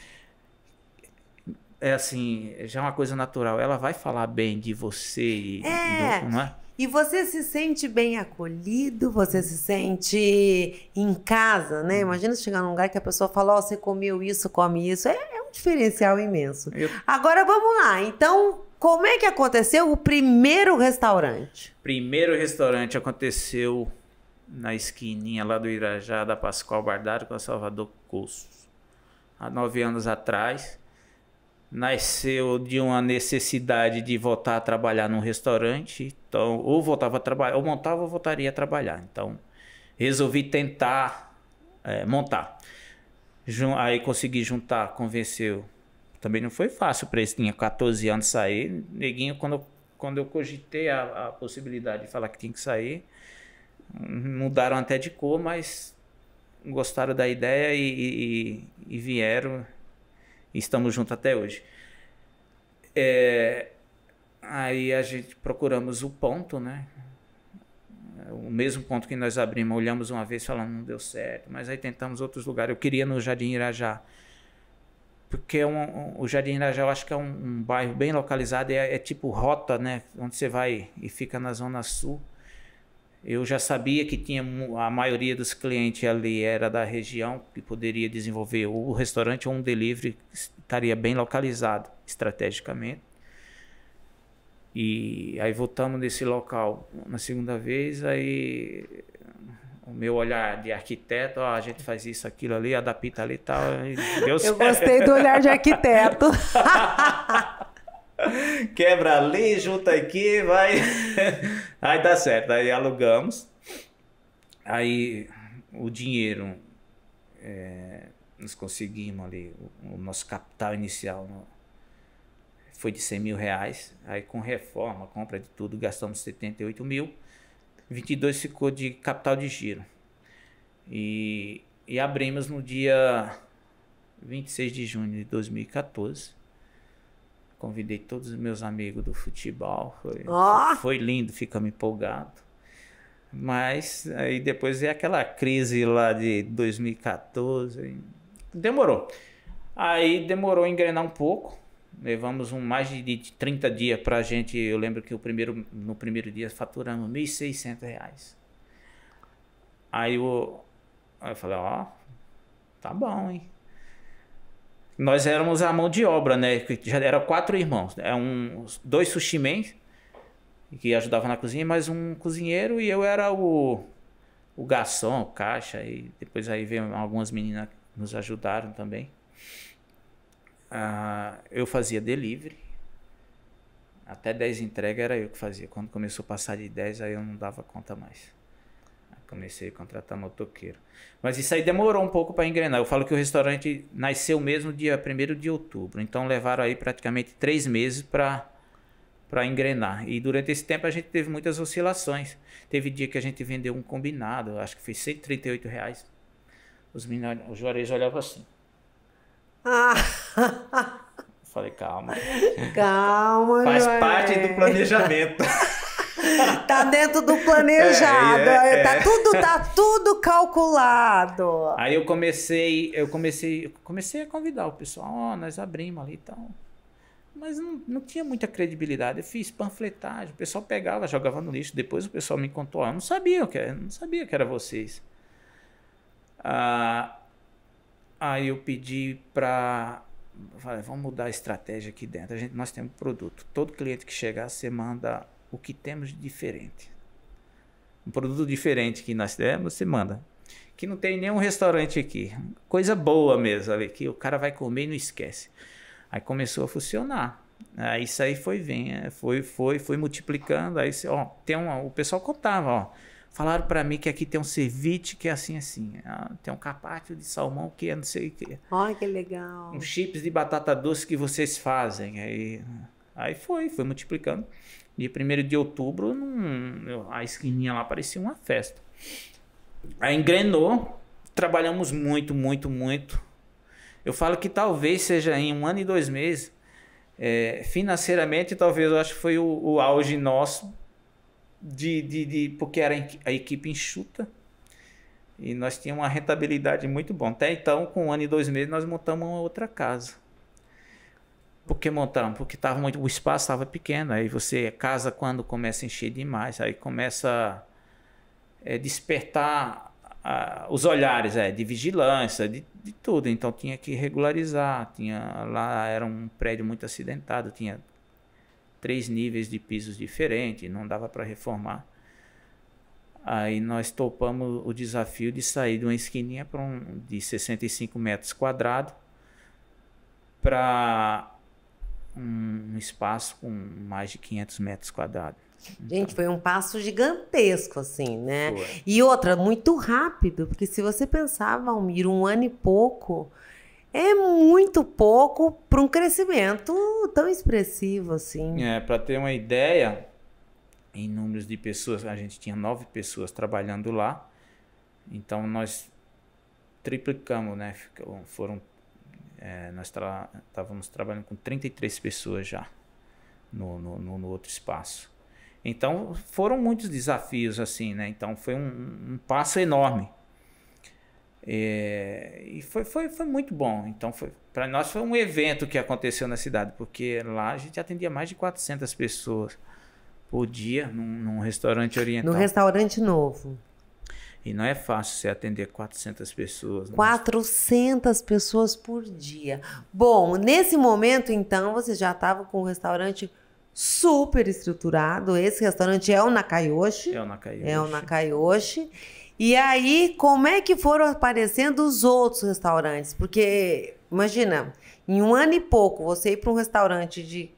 É assim, já é uma coisa natural. Ela vai falar bem de você e, é. do, não é? E você se sente bem acolhido, você se sente em casa, né? Hum. Imagina chegar num lugar que a pessoa fala, ó, oh, você comeu isso, come isso. É, é um diferencial imenso. Eu... Agora vamos lá. Então, como é que aconteceu o primeiro restaurante? Primeiro restaurante aconteceu na esquininha lá do Irajá, da Pascoal Bardário, com a Salvador Cursos. Há nove anos atrás, nasceu de uma necessidade de voltar a trabalhar num restaurante. Então, ou voltava a trabalhar, ou montava ou voltaria a trabalhar. Então, resolvi tentar é, montar. Aí consegui juntar, convenceu também não foi fácil para ele tinha 14 anos sair. Neguinho, quando, quando eu cogitei a, a possibilidade de falar que tinha que sair, mudaram até de cor, mas gostaram da ideia e, e, e vieram. E estamos juntos até hoje. É, aí a gente procuramos o ponto, né? O mesmo ponto que nós abrimos, olhamos uma vez, falando não deu certo, mas aí tentamos outros lugares. Eu queria no Jardim Irajá, porque é um, um, o Jardim Irajá eu acho que é um, um bairro bem localizado, é, é, tipo rota, né? Onde você vai e fica na Zona Sul. Eu já sabia que tinha a maioria dos clientes ali era da região, que poderia desenvolver o restaurante ou um delivery, estaria bem localizado estrategicamente. E aí voltamos nesse local na segunda vez, aí o meu olhar de arquiteto, ó, a gente faz isso, aquilo ali, adapta ali tal, e tal. certo. Eu gostei do olhar de arquiteto. Quebra ali, junta aqui, vai. Aí dá certo. Aí alugamos. Aí o dinheiro. É, nós conseguimos ali. O, o nosso capital inicial no, né, foi de 100 mil reais. Aí com reforma, compra de tudo, gastamos 78 mil. 22 ficou de capital de giro. E, e abrimos no dia 26 de junho de 2014. Convidei todos os meus amigos do futebol. Foi, oh! foi lindo, ficamos empolgados. Mas aí depois veio é aquela crise lá de 2014. Demorou. Aí demorou a engrenar um pouco. Levamos um mais de 30 dias para a gente. Eu lembro que o primeiro, no primeiro dia faturamos R$ 1.600. Aí eu, aí eu falei: Ó, tá bom, hein? Nós éramos a mão de obra, né? já eram quatro irmãos. É um, dois sushimens que ajudavam na cozinha, mais um cozinheiro e eu era o, o garçom, o caixa. E depois aí veio algumas meninas que nos ajudaram também ah, eu fazia delivery. Até 10 entregas era eu que fazia. Quando começou a passar de 10, aí eu não dava conta mais. Aí comecei a contratar motoqueiro. Mas isso aí demorou um pouco para engrenar. Eu falo que o restaurante nasceu mesmo dia 1 de outubro. Então levaram aí praticamente três meses para para engrenar. E durante esse tempo a gente teve muitas oscilações. Teve dia que a gente vendeu um combinado, acho que foi 138 reais. Os meninos, o Juarez olhava assim. Falei, calma. Calma, Faz Joel. parte do planejamento. tá dentro do planejado. É, é, é, tá, Tudo, tá tudo calculado. Aí eu comecei, eu comecei, comecei a convidar o pessoal, ó, oh, nós abrimos ali e então. tal. Mas não, não tinha muita credibilidade. Eu fiz panfletagem, o pessoal pegava, jogava no lixo. Depois o pessoal me contou, eu não sabia o que era, não sabia que era vocês. Ah, Aí eu pedi para. Falei, vamos mudar a estratégia aqui dentro. A gente, nós temos produto. Todo cliente que chegar, você manda o que temos de diferente. Um produto diferente que nós temos, você manda. Que não tem nenhum restaurante aqui. Coisa boa mesmo, ali, que o cara vai comer e não esquece. Aí começou a funcionar. Aí isso aí foi vem, é, foi, foi, foi multiplicando. Aí, ó, tem uma, o pessoal contava, ó Falaram para mim que aqui tem um ceviche que é assim, assim. Ah, tem um carpaccio de salmão que é não sei o quê. olha que legal. Um chips de batata doce que vocês fazem. Aí, aí foi, foi multiplicando. Dia primeiro de outubro, num, a esquininha lá parecia uma festa. Aí engrenou. Trabalhamos muito, muito, muito. Eu falo que talvez seja em um ano e dois meses. É, financeiramente, talvez eu acho que foi o, o auge nosso de, de, de, porque era a equipe enxuta e nós tínhamos uma rentabilidade muito bom. Até então, com um ano e dois meses, nós montamos uma outra casa. Por que montamos? Porque tava muito, o espaço estava pequeno. Aí você casa quando começa a encher demais, aí começa a é, despertar os olhares é, de vigilância, de, de tudo. Então tinha que regularizar. Tinha, lá era um prédio muito acidentado, tinha três níveis de pisos diferentes, não dava para reformar. Aí nós topamos o desafio de sair de uma esquininha para um, de 65 metros quadrados para um espaço com mais de 500 metros quadrados. Gente, foi um passo gigantesco, assim, né? Foi. E outra, muito rápido, porque se você pensava, Almir, um ano e pouco, é muito pouco para um crescimento tão expressivo assim. É, para ter uma ideia, em números de pessoas, a gente tinha nove pessoas trabalhando lá, então nós triplicamos, né? Foram, é, nós estávamos tra trabalhando com 33 pessoas já no, no, no, outro espaço. Então foram muitos desafios assim, né? Então foi um, um passo enorme é, e foi, foi, foi muito bom. Então, para nós foi um evento que aconteceu na cidade, porque lá a gente atendia mais de 400 pessoas por dia num, num restaurante oriental. No restaurante novo. E não é fácil você atender 400 pessoas. Não. 400 pessoas por dia. Bom, nesse momento, então, você já estava com o um restaurante super estruturado. Esse restaurante é o Nakayoshi. É o Nakayoshi. É o Nakayoshi. E aí, como é que foram aparecendo os outros restaurantes? Porque, imagina, em um ano e pouco, você ir para um restaurante de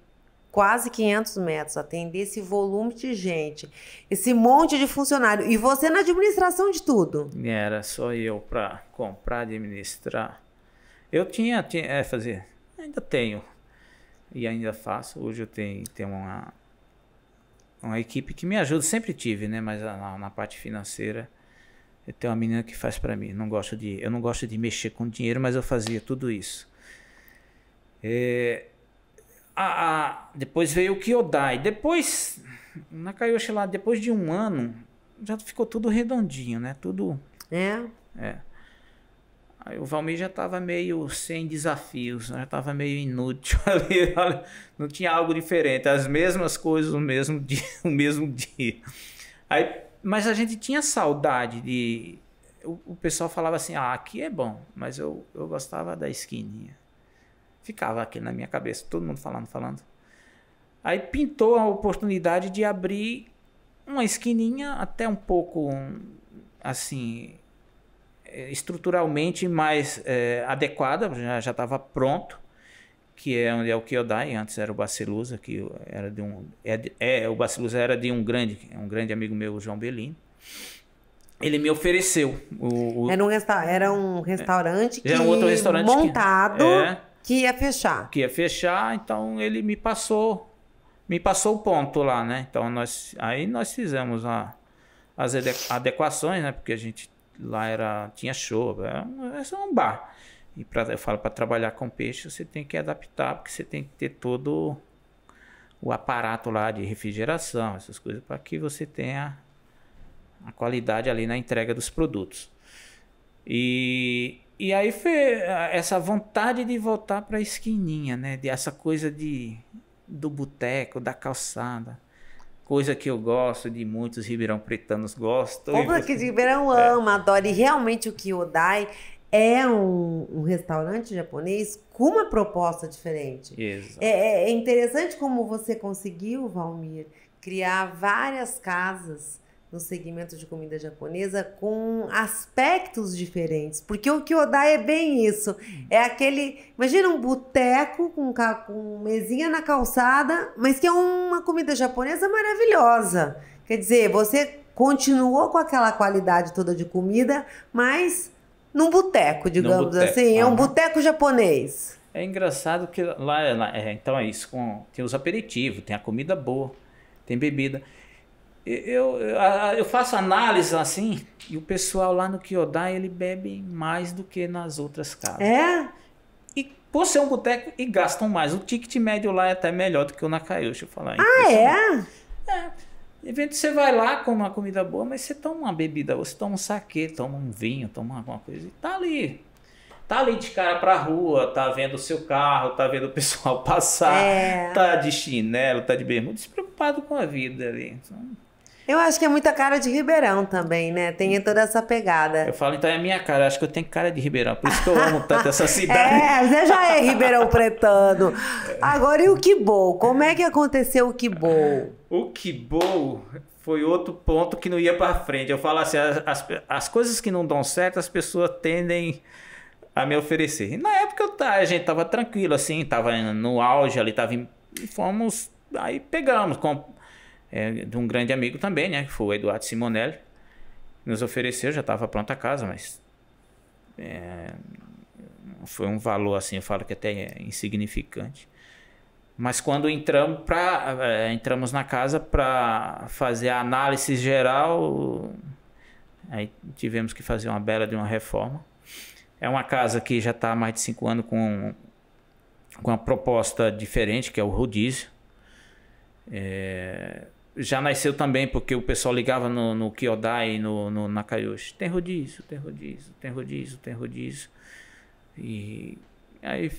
quase 500 metros, atender esse volume de gente, esse monte de funcionário, e você na administração de tudo. Era só eu para comprar, administrar. Eu tinha, tinha é, fazer, ainda tenho, e ainda faço. Hoje eu tenho, tenho uma, uma equipe que me ajuda, sempre tive, né? Mas na, na parte financeira eu tenho uma menina que faz para mim. Não gosto de, eu não gosto de mexer com dinheiro, mas eu fazia tudo isso. É, a, a, depois veio o Kyodai. Depois, na Kaioshi lá, depois de um ano, já ficou tudo redondinho, né? Tudo. É. é. Aí o Valmir já estava meio sem desafios, né? já estava meio inútil ali, não tinha algo diferente, as mesmas coisas no mesmo dia, no mesmo dia. Aí mas a gente tinha saudade de. O, o, pessoal falava assim: ah, aqui é bom, mas eu, eu gostava da esquininha. Ficava aqui na minha cabeça, todo mundo falando, falando. Aí pintou a oportunidade de abrir uma esquininha até um pouco assim eh, estruturalmente mais é, adequada, já estava pronto, que é onde é o Kyodai, antes era o Bacelusa, que era de um é, é o Bacelusa era de um grande, um grande amigo meu, João Bellini. Ele me ofereceu o, o... Era, um era um restaurante é, era um outro restaurante montado que, é, que ia fechar. Que ia fechar, então ele me passou me passou o ponto lá, né? Então nós aí nós fizemos a, as adequações, né? Porque a gente lá era tinha show, era é era é um bar. E pra, eu falo para trabalhar com peixe, você tem que adaptar, porque você tem que ter todo o aparato lá de refrigeração, essas coisas, para que você tenha a qualidade ali na entrega dos produtos. E, e aí foi essa vontade de voltar para a esquininha, né? De essa coisa de, do boteco, da calçada. Coisa que eu gosto, de muitos ribeirão pretanos gostam. Povo você... que de Ribeirão é. ama, adora. E realmente o Kyodai é um, um, restaurante japonês com uma proposta diferente. É, é, é, interessante como você conseguiu, Valmir, criar várias casas no segmento de comida japonesa com aspectos diferentes. Porque o Kyodai é bem isso. É aquele. Imagina um boteco com, com mesinha na calçada, mas que é uma comida japonesa maravilhosa. Quer dizer, você continuou com aquela qualidade toda de comida, mas num boteco, digamos boteco. assim. É um boteco japonês. É engraçado que lá, lá é, então é isso, com, tem os aperitivos, tem a comida boa, tem bebida. Eu, eu, eu faço análise assim, e o pessoal lá no Kyodai, ele bebe mais do que nas outras casas. É? E por ser um boteco, e gastam mais. O ticket médio lá é até melhor do que o Nakayoshi, eu falar. Ah, ah é? É. Evento você vai lá, com uma comida boa, mas você toma uma bebida, você toma um saquê, toma um vinho, toma alguma coisa e tá ali. Tá ali de cara pra rua, tá vendo o seu carro, tá vendo o pessoal passar, é. tá de chinelo, tá de bermuda, despreocupado com a vida ali. Então, eu acho que é muita cara de Ribeirão também, né? Tem toda essa pegada. Eu falo, então é minha cara, acho que eu tenho cara de Ribeirão, por isso que eu amo tanto essa cidade. é, você já é Ribeirão Pretano. É. Agora, e o bom? Como é que aconteceu o bom? O bom foi outro ponto que não ia para frente. Eu falo assim, as, as coisas que não dão certo, as pessoas tendem a me oferecer. E na época a gente tava tranquilo, assim, tava no auge ali, tava em, fomos, aí pegamos, comp é, de um grande amigo também, né? Que foi o Eduardo Simonelli. Nos ofereceu, já estava pronta a casa, mas é, foi um valor assim, eu falo que até é insignificante. Mas quando entramos, pra, é, entramos na casa para fazer a análise geral, aí tivemos que fazer uma bela de uma reforma. É uma casa que já está há mais de cinco anos com, com uma proposta diferente, que é o rodízio. É, já nasceu também porque o pessoal ligava no, no Kyodai, no, no Nakayoshi. Tem rodízio, tem rodízio, tem rodízio, tem rodízio. E aí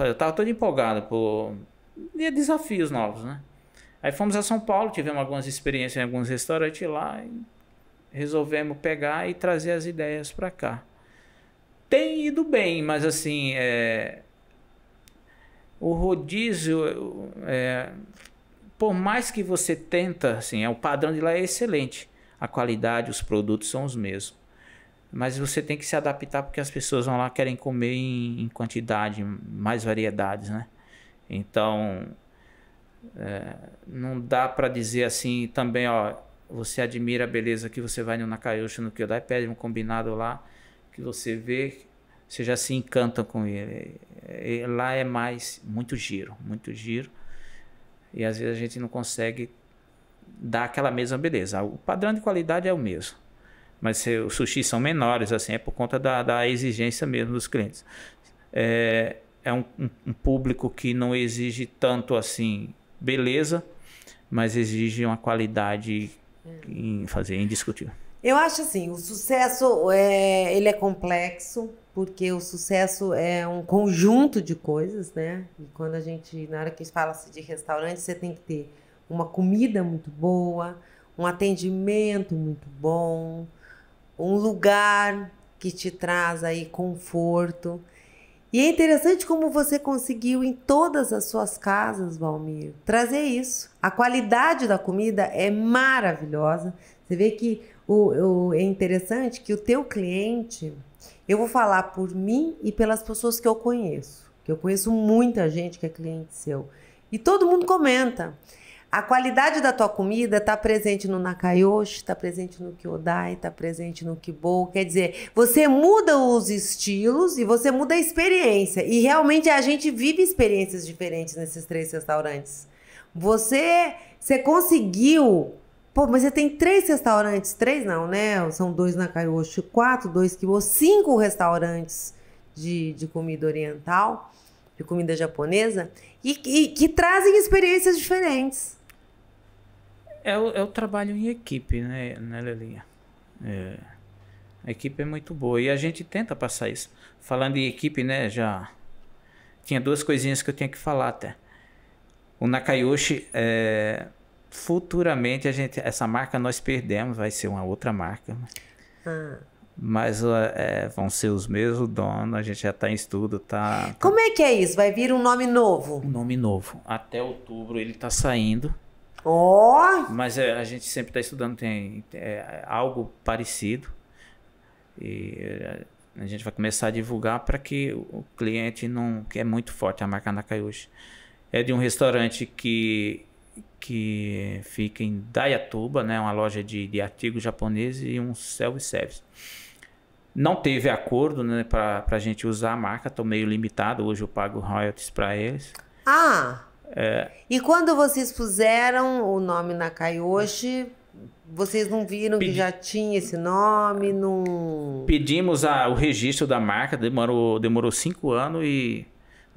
eu tava todo empolgado por e é desafios novos, né? Aí fomos a São Paulo, tivemos algumas experiências em alguns restaurantes lá e resolvemos pegar e trazer as ideias para cá. Tem ido bem, mas assim, é... o rodízio, é por mais que você tenta, assim, é, o padrão de lá é excelente. A qualidade, os produtos são os mesmos. Mas você tem que se adaptar porque as pessoas vão lá querem comer em, em quantidade, mais variedades, né? Então, é, não dá para dizer assim também, ó, você admira a beleza que você vai no Nakayoshi, no Kyodai, pede um combinado lá que você vê, você já se encanta com ele. É, é, lá é mais muito giro, muito giro. E às vezes a gente não consegue dar aquela mesma beleza. O padrão de qualidade é o mesmo. Mas se, os sushis são menores, assim, é por conta da, da exigência mesmo dos clientes. É, é um, um, público que não exige tanto assim beleza, mas exige uma qualidade em fazer indiscutível. Eu acho assim, o sucesso é, ele é complexo, porque o sucesso é um conjunto de coisas, né? E quando a gente, na hora que fala-se de restaurante, você tem que ter uma comida muito boa, um atendimento muito bom, um lugar que te traz aí conforto. E é interessante como você conseguiu em todas as suas casas, Valmir, trazer isso. A qualidade da comida é maravilhosa. Você vê que o, o é interessante que o teu cliente, eu vou falar por mim e pelas pessoas que eu conheço, que eu conheço muita gente que é cliente seu. E todo mundo comenta. A qualidade da tua comida está presente no nakayoshi, está presente no kyodai, está presente no kibou. Quer dizer, você muda os estilos e você muda a experiência. E realmente a gente vive experiências diferentes nesses três restaurantes. Você, você conseguiu Pô, mas você tem três restaurantes, três não, né? São dois na Kairoshi, quatro, dois que cinco restaurantes de, de comida oriental, de comida japonesa, e, e que trazem experiências diferentes. É o, é o trabalho em equipe, né, né Lelinha? É. A equipe é muito boa e a gente tenta passar isso. Falando em equipe, né, já tinha duas coisinhas que eu tinha que falar até. O Nakayoshi é futuramente a gente, essa marca nós perdemos, vai ser uma outra marca. Né? Ah. Mas é, vão ser os mesmos donos, a gente já está em estudo, tá. Como é que é isso? Vai vir um nome novo? Um nome novo. Até outubro ele está saindo. Oh! Mas é, a gente sempre está estudando, tem é, algo parecido. E é, a gente vai começar a divulgar para que o cliente não. que é muito forte a marca Nakayushi. É de um restaurante que que fica em Dayatuba, né, uma loja de, de artigos japoneses e um self-service. Não teve acordo né, para a gente usar a marca, estou meio limitado, hoje eu pago royalties para eles. Ah! É. E quando vocês puseram o nome na Kayoshi, vocês não viram Pedi... que já tinha esse nome? Não... Pedimos a, o registro da marca, demorou, demorou cinco anos e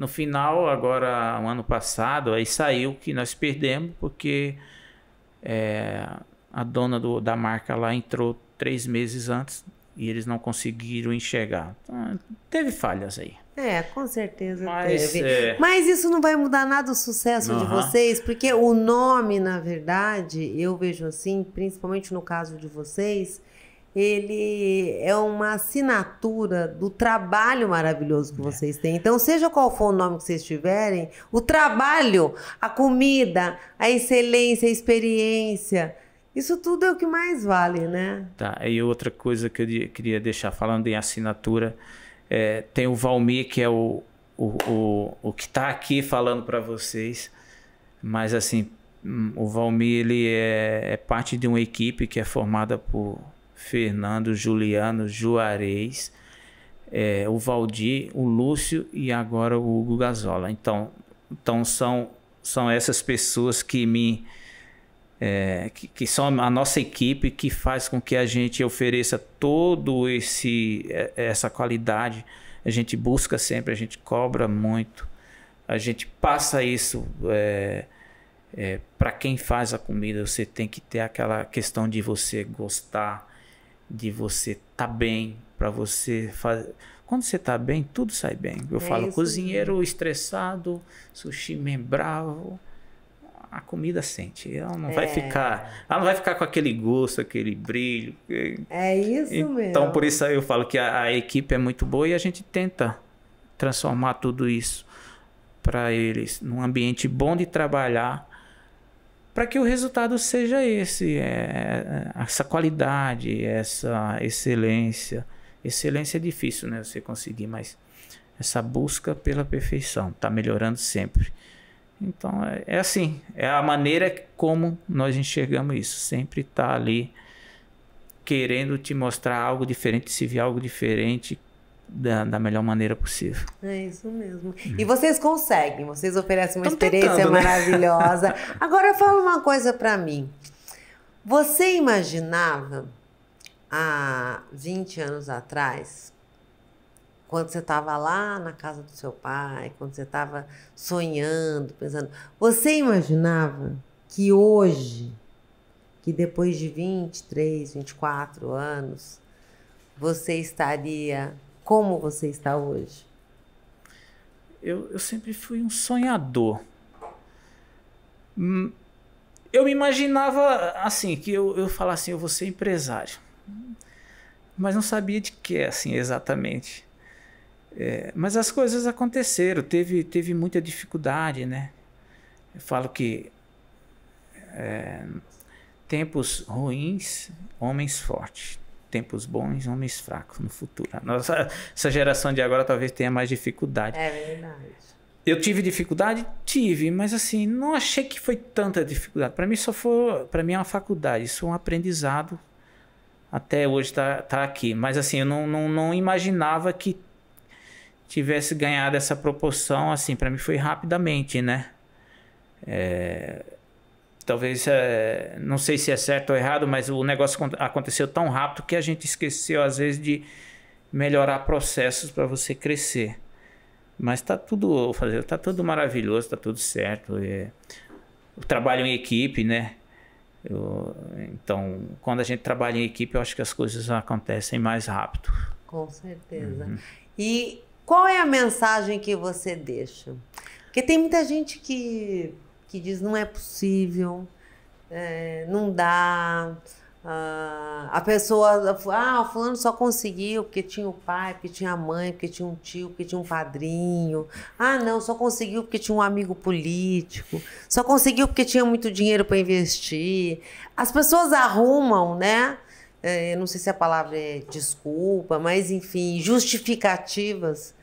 no final, agora, um ano passado, aí saiu que nós perdemos, porque é, a dona do, da marca lá entrou três meses antes e eles não conseguiram enxergar. Então, teve falhas aí. É, com certeza Mas, teve. É... Mas isso não vai mudar nada o sucesso uhum. de vocês, porque o nome, na verdade, eu vejo assim, principalmente no caso de vocês, ele é uma assinatura do trabalho maravilhoso que é. vocês têm. Então, seja qual for o nome que vocês tiverem, o trabalho, a comida, a excelência, a experiência, isso tudo é o que mais vale, né? Tá, e outra coisa que eu queria deixar, falando em assinatura, é, tem o Valmir, que é o, o, o, o que está aqui falando para vocês, mas assim, hum, o Valmir ele é, é parte de uma equipe que é formada por Fernando, Juliano, Juarez, é, o Valdir, o Lúcio e agora o Hugo Gazola. Então, então são, são essas pessoas que me. É, que, que, são a nossa equipe que faz com que a gente ofereça todo esse é, essa qualidade a gente busca sempre a gente cobra muito a gente passa isso é, é, para quem faz a comida você tem que ter aquela questão de você gostar de você tá bem, para você fazer. Quando você tá bem, tudo sai bem. Eu é falo, isso, né? cozinheiro estressado, sushi man bravo, a comida sente. Ela não é. vai ficar, ela não vai ficar com aquele gosto, aquele brilho. É isso mesmo. Então por isso aí eu falo que a, a equipe é muito boa e a gente tenta transformar tudo isso para eles num ambiente bom de trabalhar para que o resultado seja esse, é, é, essa qualidade, essa excelência. Excelência é difícil, né? Você conseguir, mas essa busca pela perfeição está melhorando sempre. Então é, é, assim, é a maneira como nós enxergamos isso. Sempre está ali querendo te mostrar algo diferente, se ver algo diferente, da, da, melhor maneira possível. É isso mesmo. E vocês conseguem, vocês oferecem uma Tão experiência tentando, né? maravilhosa. Agora fala uma coisa para mim. Você imaginava há 20 anos atrás, quando você estava lá na casa do seu pai, quando você estava sonhando, pensando, você imaginava que hoje, que depois de 23, 24 anos, você estaria como você está hoje? Eu, eu sempre fui um sonhador. Hum, eu me imaginava assim, que eu, eu falasse assim, eu vou ser empresário. Mas não sabia de que, assim, exatamente. É, mas as coisas aconteceram, teve, teve muita dificuldade, né? Eu falo que é, tempos ruins, homens fortes tempos bons, homens fracos no futuro. Nossa, essa geração de agora talvez tenha mais dificuldade. É verdade. Eu tive dificuldade? Tive, mas assim, não achei que foi tanta dificuldade. Para mim só foi, para mim é uma faculdade, isso é um aprendizado. Até hoje tá, tá aqui, mas assim, eu não, não, não imaginava que tivesse ganhado essa proporção, assim, para mim foi rapidamente, né? É, talvez é, não sei se é certo ou errado, mas o negócio aconteceu tão rápido que a gente esqueceu às vezes de melhorar processos para você crescer. Mas está tudo, fazer, tá tudo maravilhoso, está tudo certo. É, o trabalho em equipe, né? Eu, então, quando a gente trabalha em equipe, eu acho que as coisas acontecem mais rápido. Com certeza. Uhum. E qual é a mensagem que você deixa? Porque tem muita gente que que diz não é possível, é, não dá. Ah, a pessoa, ah, fulano só conseguiu porque tinha o pai, porque tinha a mãe, porque tinha um tio, porque tinha um padrinho. Ah, não, só conseguiu porque tinha um amigo político. Só conseguiu porque tinha muito dinheiro para investir. As pessoas arrumam, né? É, não sei se a palavra é desculpa, mas enfim, justificativas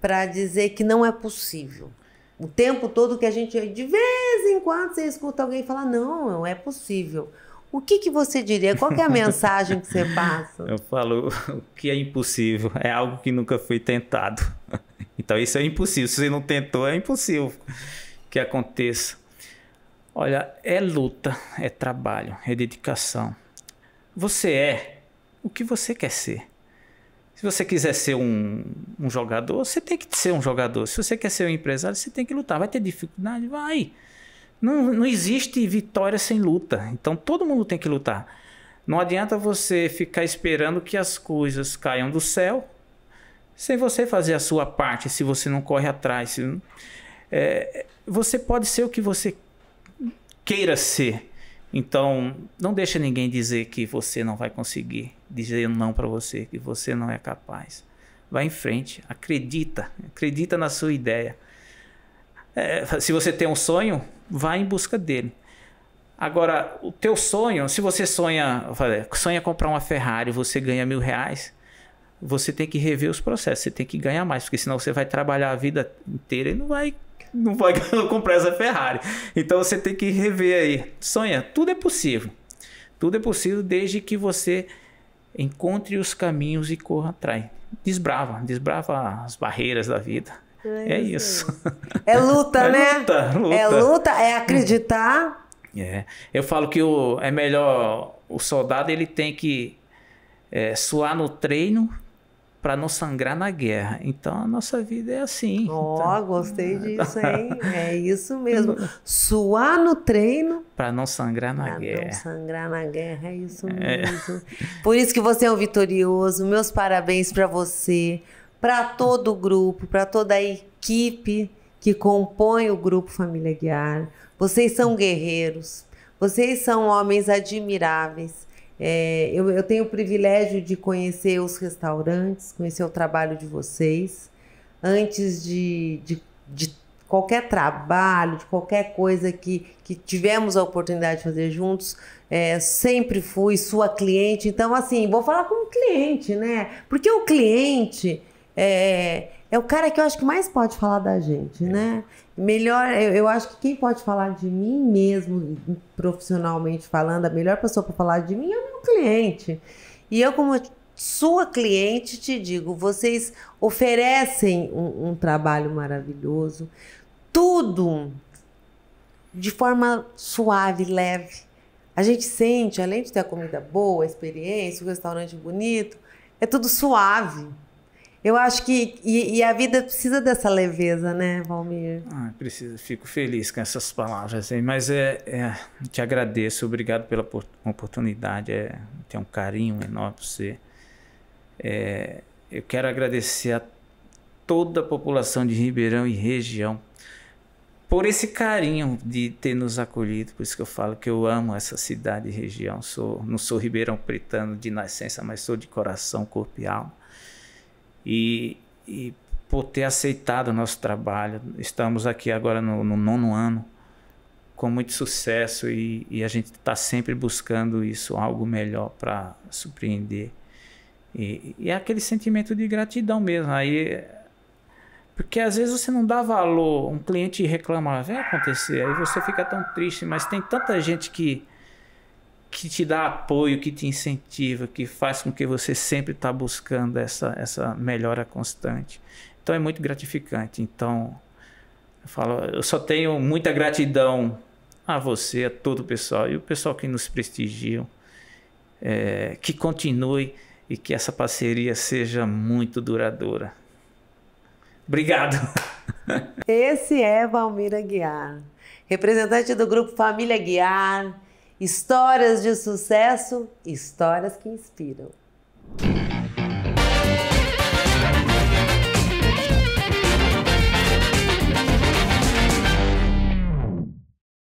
para dizer que não é possível o tempo todo que a gente, de vez em quando, você escuta alguém falar: não, não é possível. O que, que você diria? Qual é a mensagem que você passa? Eu falo o que é impossível, é algo que nunca foi tentado. Então isso é impossível. Se você não tentou, é impossível que aconteça. Olha, é luta, é trabalho, é dedicação. Você é o que você quer ser. Se você quiser ser um, um, jogador, você tem que ser um jogador. Se você quer ser um empresário, você tem que lutar. Vai ter dificuldade? Vai. Não, não existe vitória sem luta. Então todo mundo tem que lutar. Não adianta você ficar esperando que as coisas caiam do céu sem você fazer a sua parte, se você não corre atrás. Se, é, você pode ser o que você queira ser. Então, não deixa ninguém dizer que você não vai conseguir dizer não para você, que você não é capaz. Vá em frente, acredita, acredita na sua ideia. É, se você tem um sonho, vá em busca dele. Agora, o teu sonho, se você sonha, sonha comprar uma Ferrari, você ganha mil reais, você tem que rever os processos, você tem que ganhar mais, porque senão você vai trabalhar a vida inteira e não vai, não vai comprar essa Ferrari. Então você tem que rever aí. Sonha, tudo é possível. Tudo é possível desde que você encontre os caminhos e corra atrás. Desbrava, desbrava as barreiras da vida. é isso. É luta, é né? Luta, luta. É luta, é acreditar. É. Eu falo que o, é melhor o soldado ele tem que é, suar no treino para não sangrar na guerra. Então a nossa vida é assim. Ó, oh, então... gostei é. disso, hein? É isso mesmo. Suar no treino para não sangrar na pra guerra. Para não sangrar na guerra, é isso é. mesmo. Por isso que você é um vitorioso. Meus parabéns para você, para todo o grupo, para toda a equipe que compõe o grupo Família Guiar. Vocês são guerreiros. Vocês são homens admiráveis é, eu, eu tenho o privilégio de conhecer os restaurantes, conhecer o trabalho de vocês. Antes de, de, de qualquer trabalho, de qualquer coisa que, que tivemos a oportunidade de fazer juntos, é, sempre fui sua cliente. Então, assim, vou falar com o cliente, né? Porque o cliente é, é o cara que eu acho que mais pode falar da gente, é. né? Melhor, eu, acho que quem pode falar de mim mesmo, profissionalmente falando, a melhor pessoa para falar de mim é o meu cliente. E eu, como sua cliente, te digo: vocês oferecem um, um trabalho maravilhoso, tudo de forma suave, leve. A gente sente, além de ter a comida boa, a experiência, o restaurante bonito, é tudo suave. Eu acho que. E, e, a vida precisa dessa leveza, né, Valmir? Ah, precisa. Fico feliz com essas palavras. Hein? Mas é, é, te agradeço, obrigado pela oportunidade. É, tem um carinho enorme por você. É, eu quero agradecer a toda a população de Ribeirão e região por esse carinho de ter nos acolhido. Por isso que eu falo que eu amo essa cidade e região. Sou, não sou ribeirão pretano de nascença, mas sou de coração, corpo e alma e, e por ter aceitado o nosso trabalho. Estamos aqui agora no, no nono ano, com muito sucesso, e, e a gente está sempre buscando isso, algo melhor para surpreender. E, e, é aquele sentimento de gratidão mesmo. Aí, porque às vezes você não dá valor, um cliente reclama, vem acontecer, aí você fica tão triste, mas tem tanta gente que que te dá apoio, que te incentiva, que faz com que você sempre está buscando essa, essa melhora constante. Então é muito gratificante. Então, eu falo, eu só tenho muita gratidão a você, a todo o pessoal e o pessoal que nos prestigiam. É, eh, que continue e que essa parceria seja muito duradoura. Obrigado. Esse é Valmira Guiar, representante do grupo Família Guiar Histórias de sucesso, histórias que inspiram.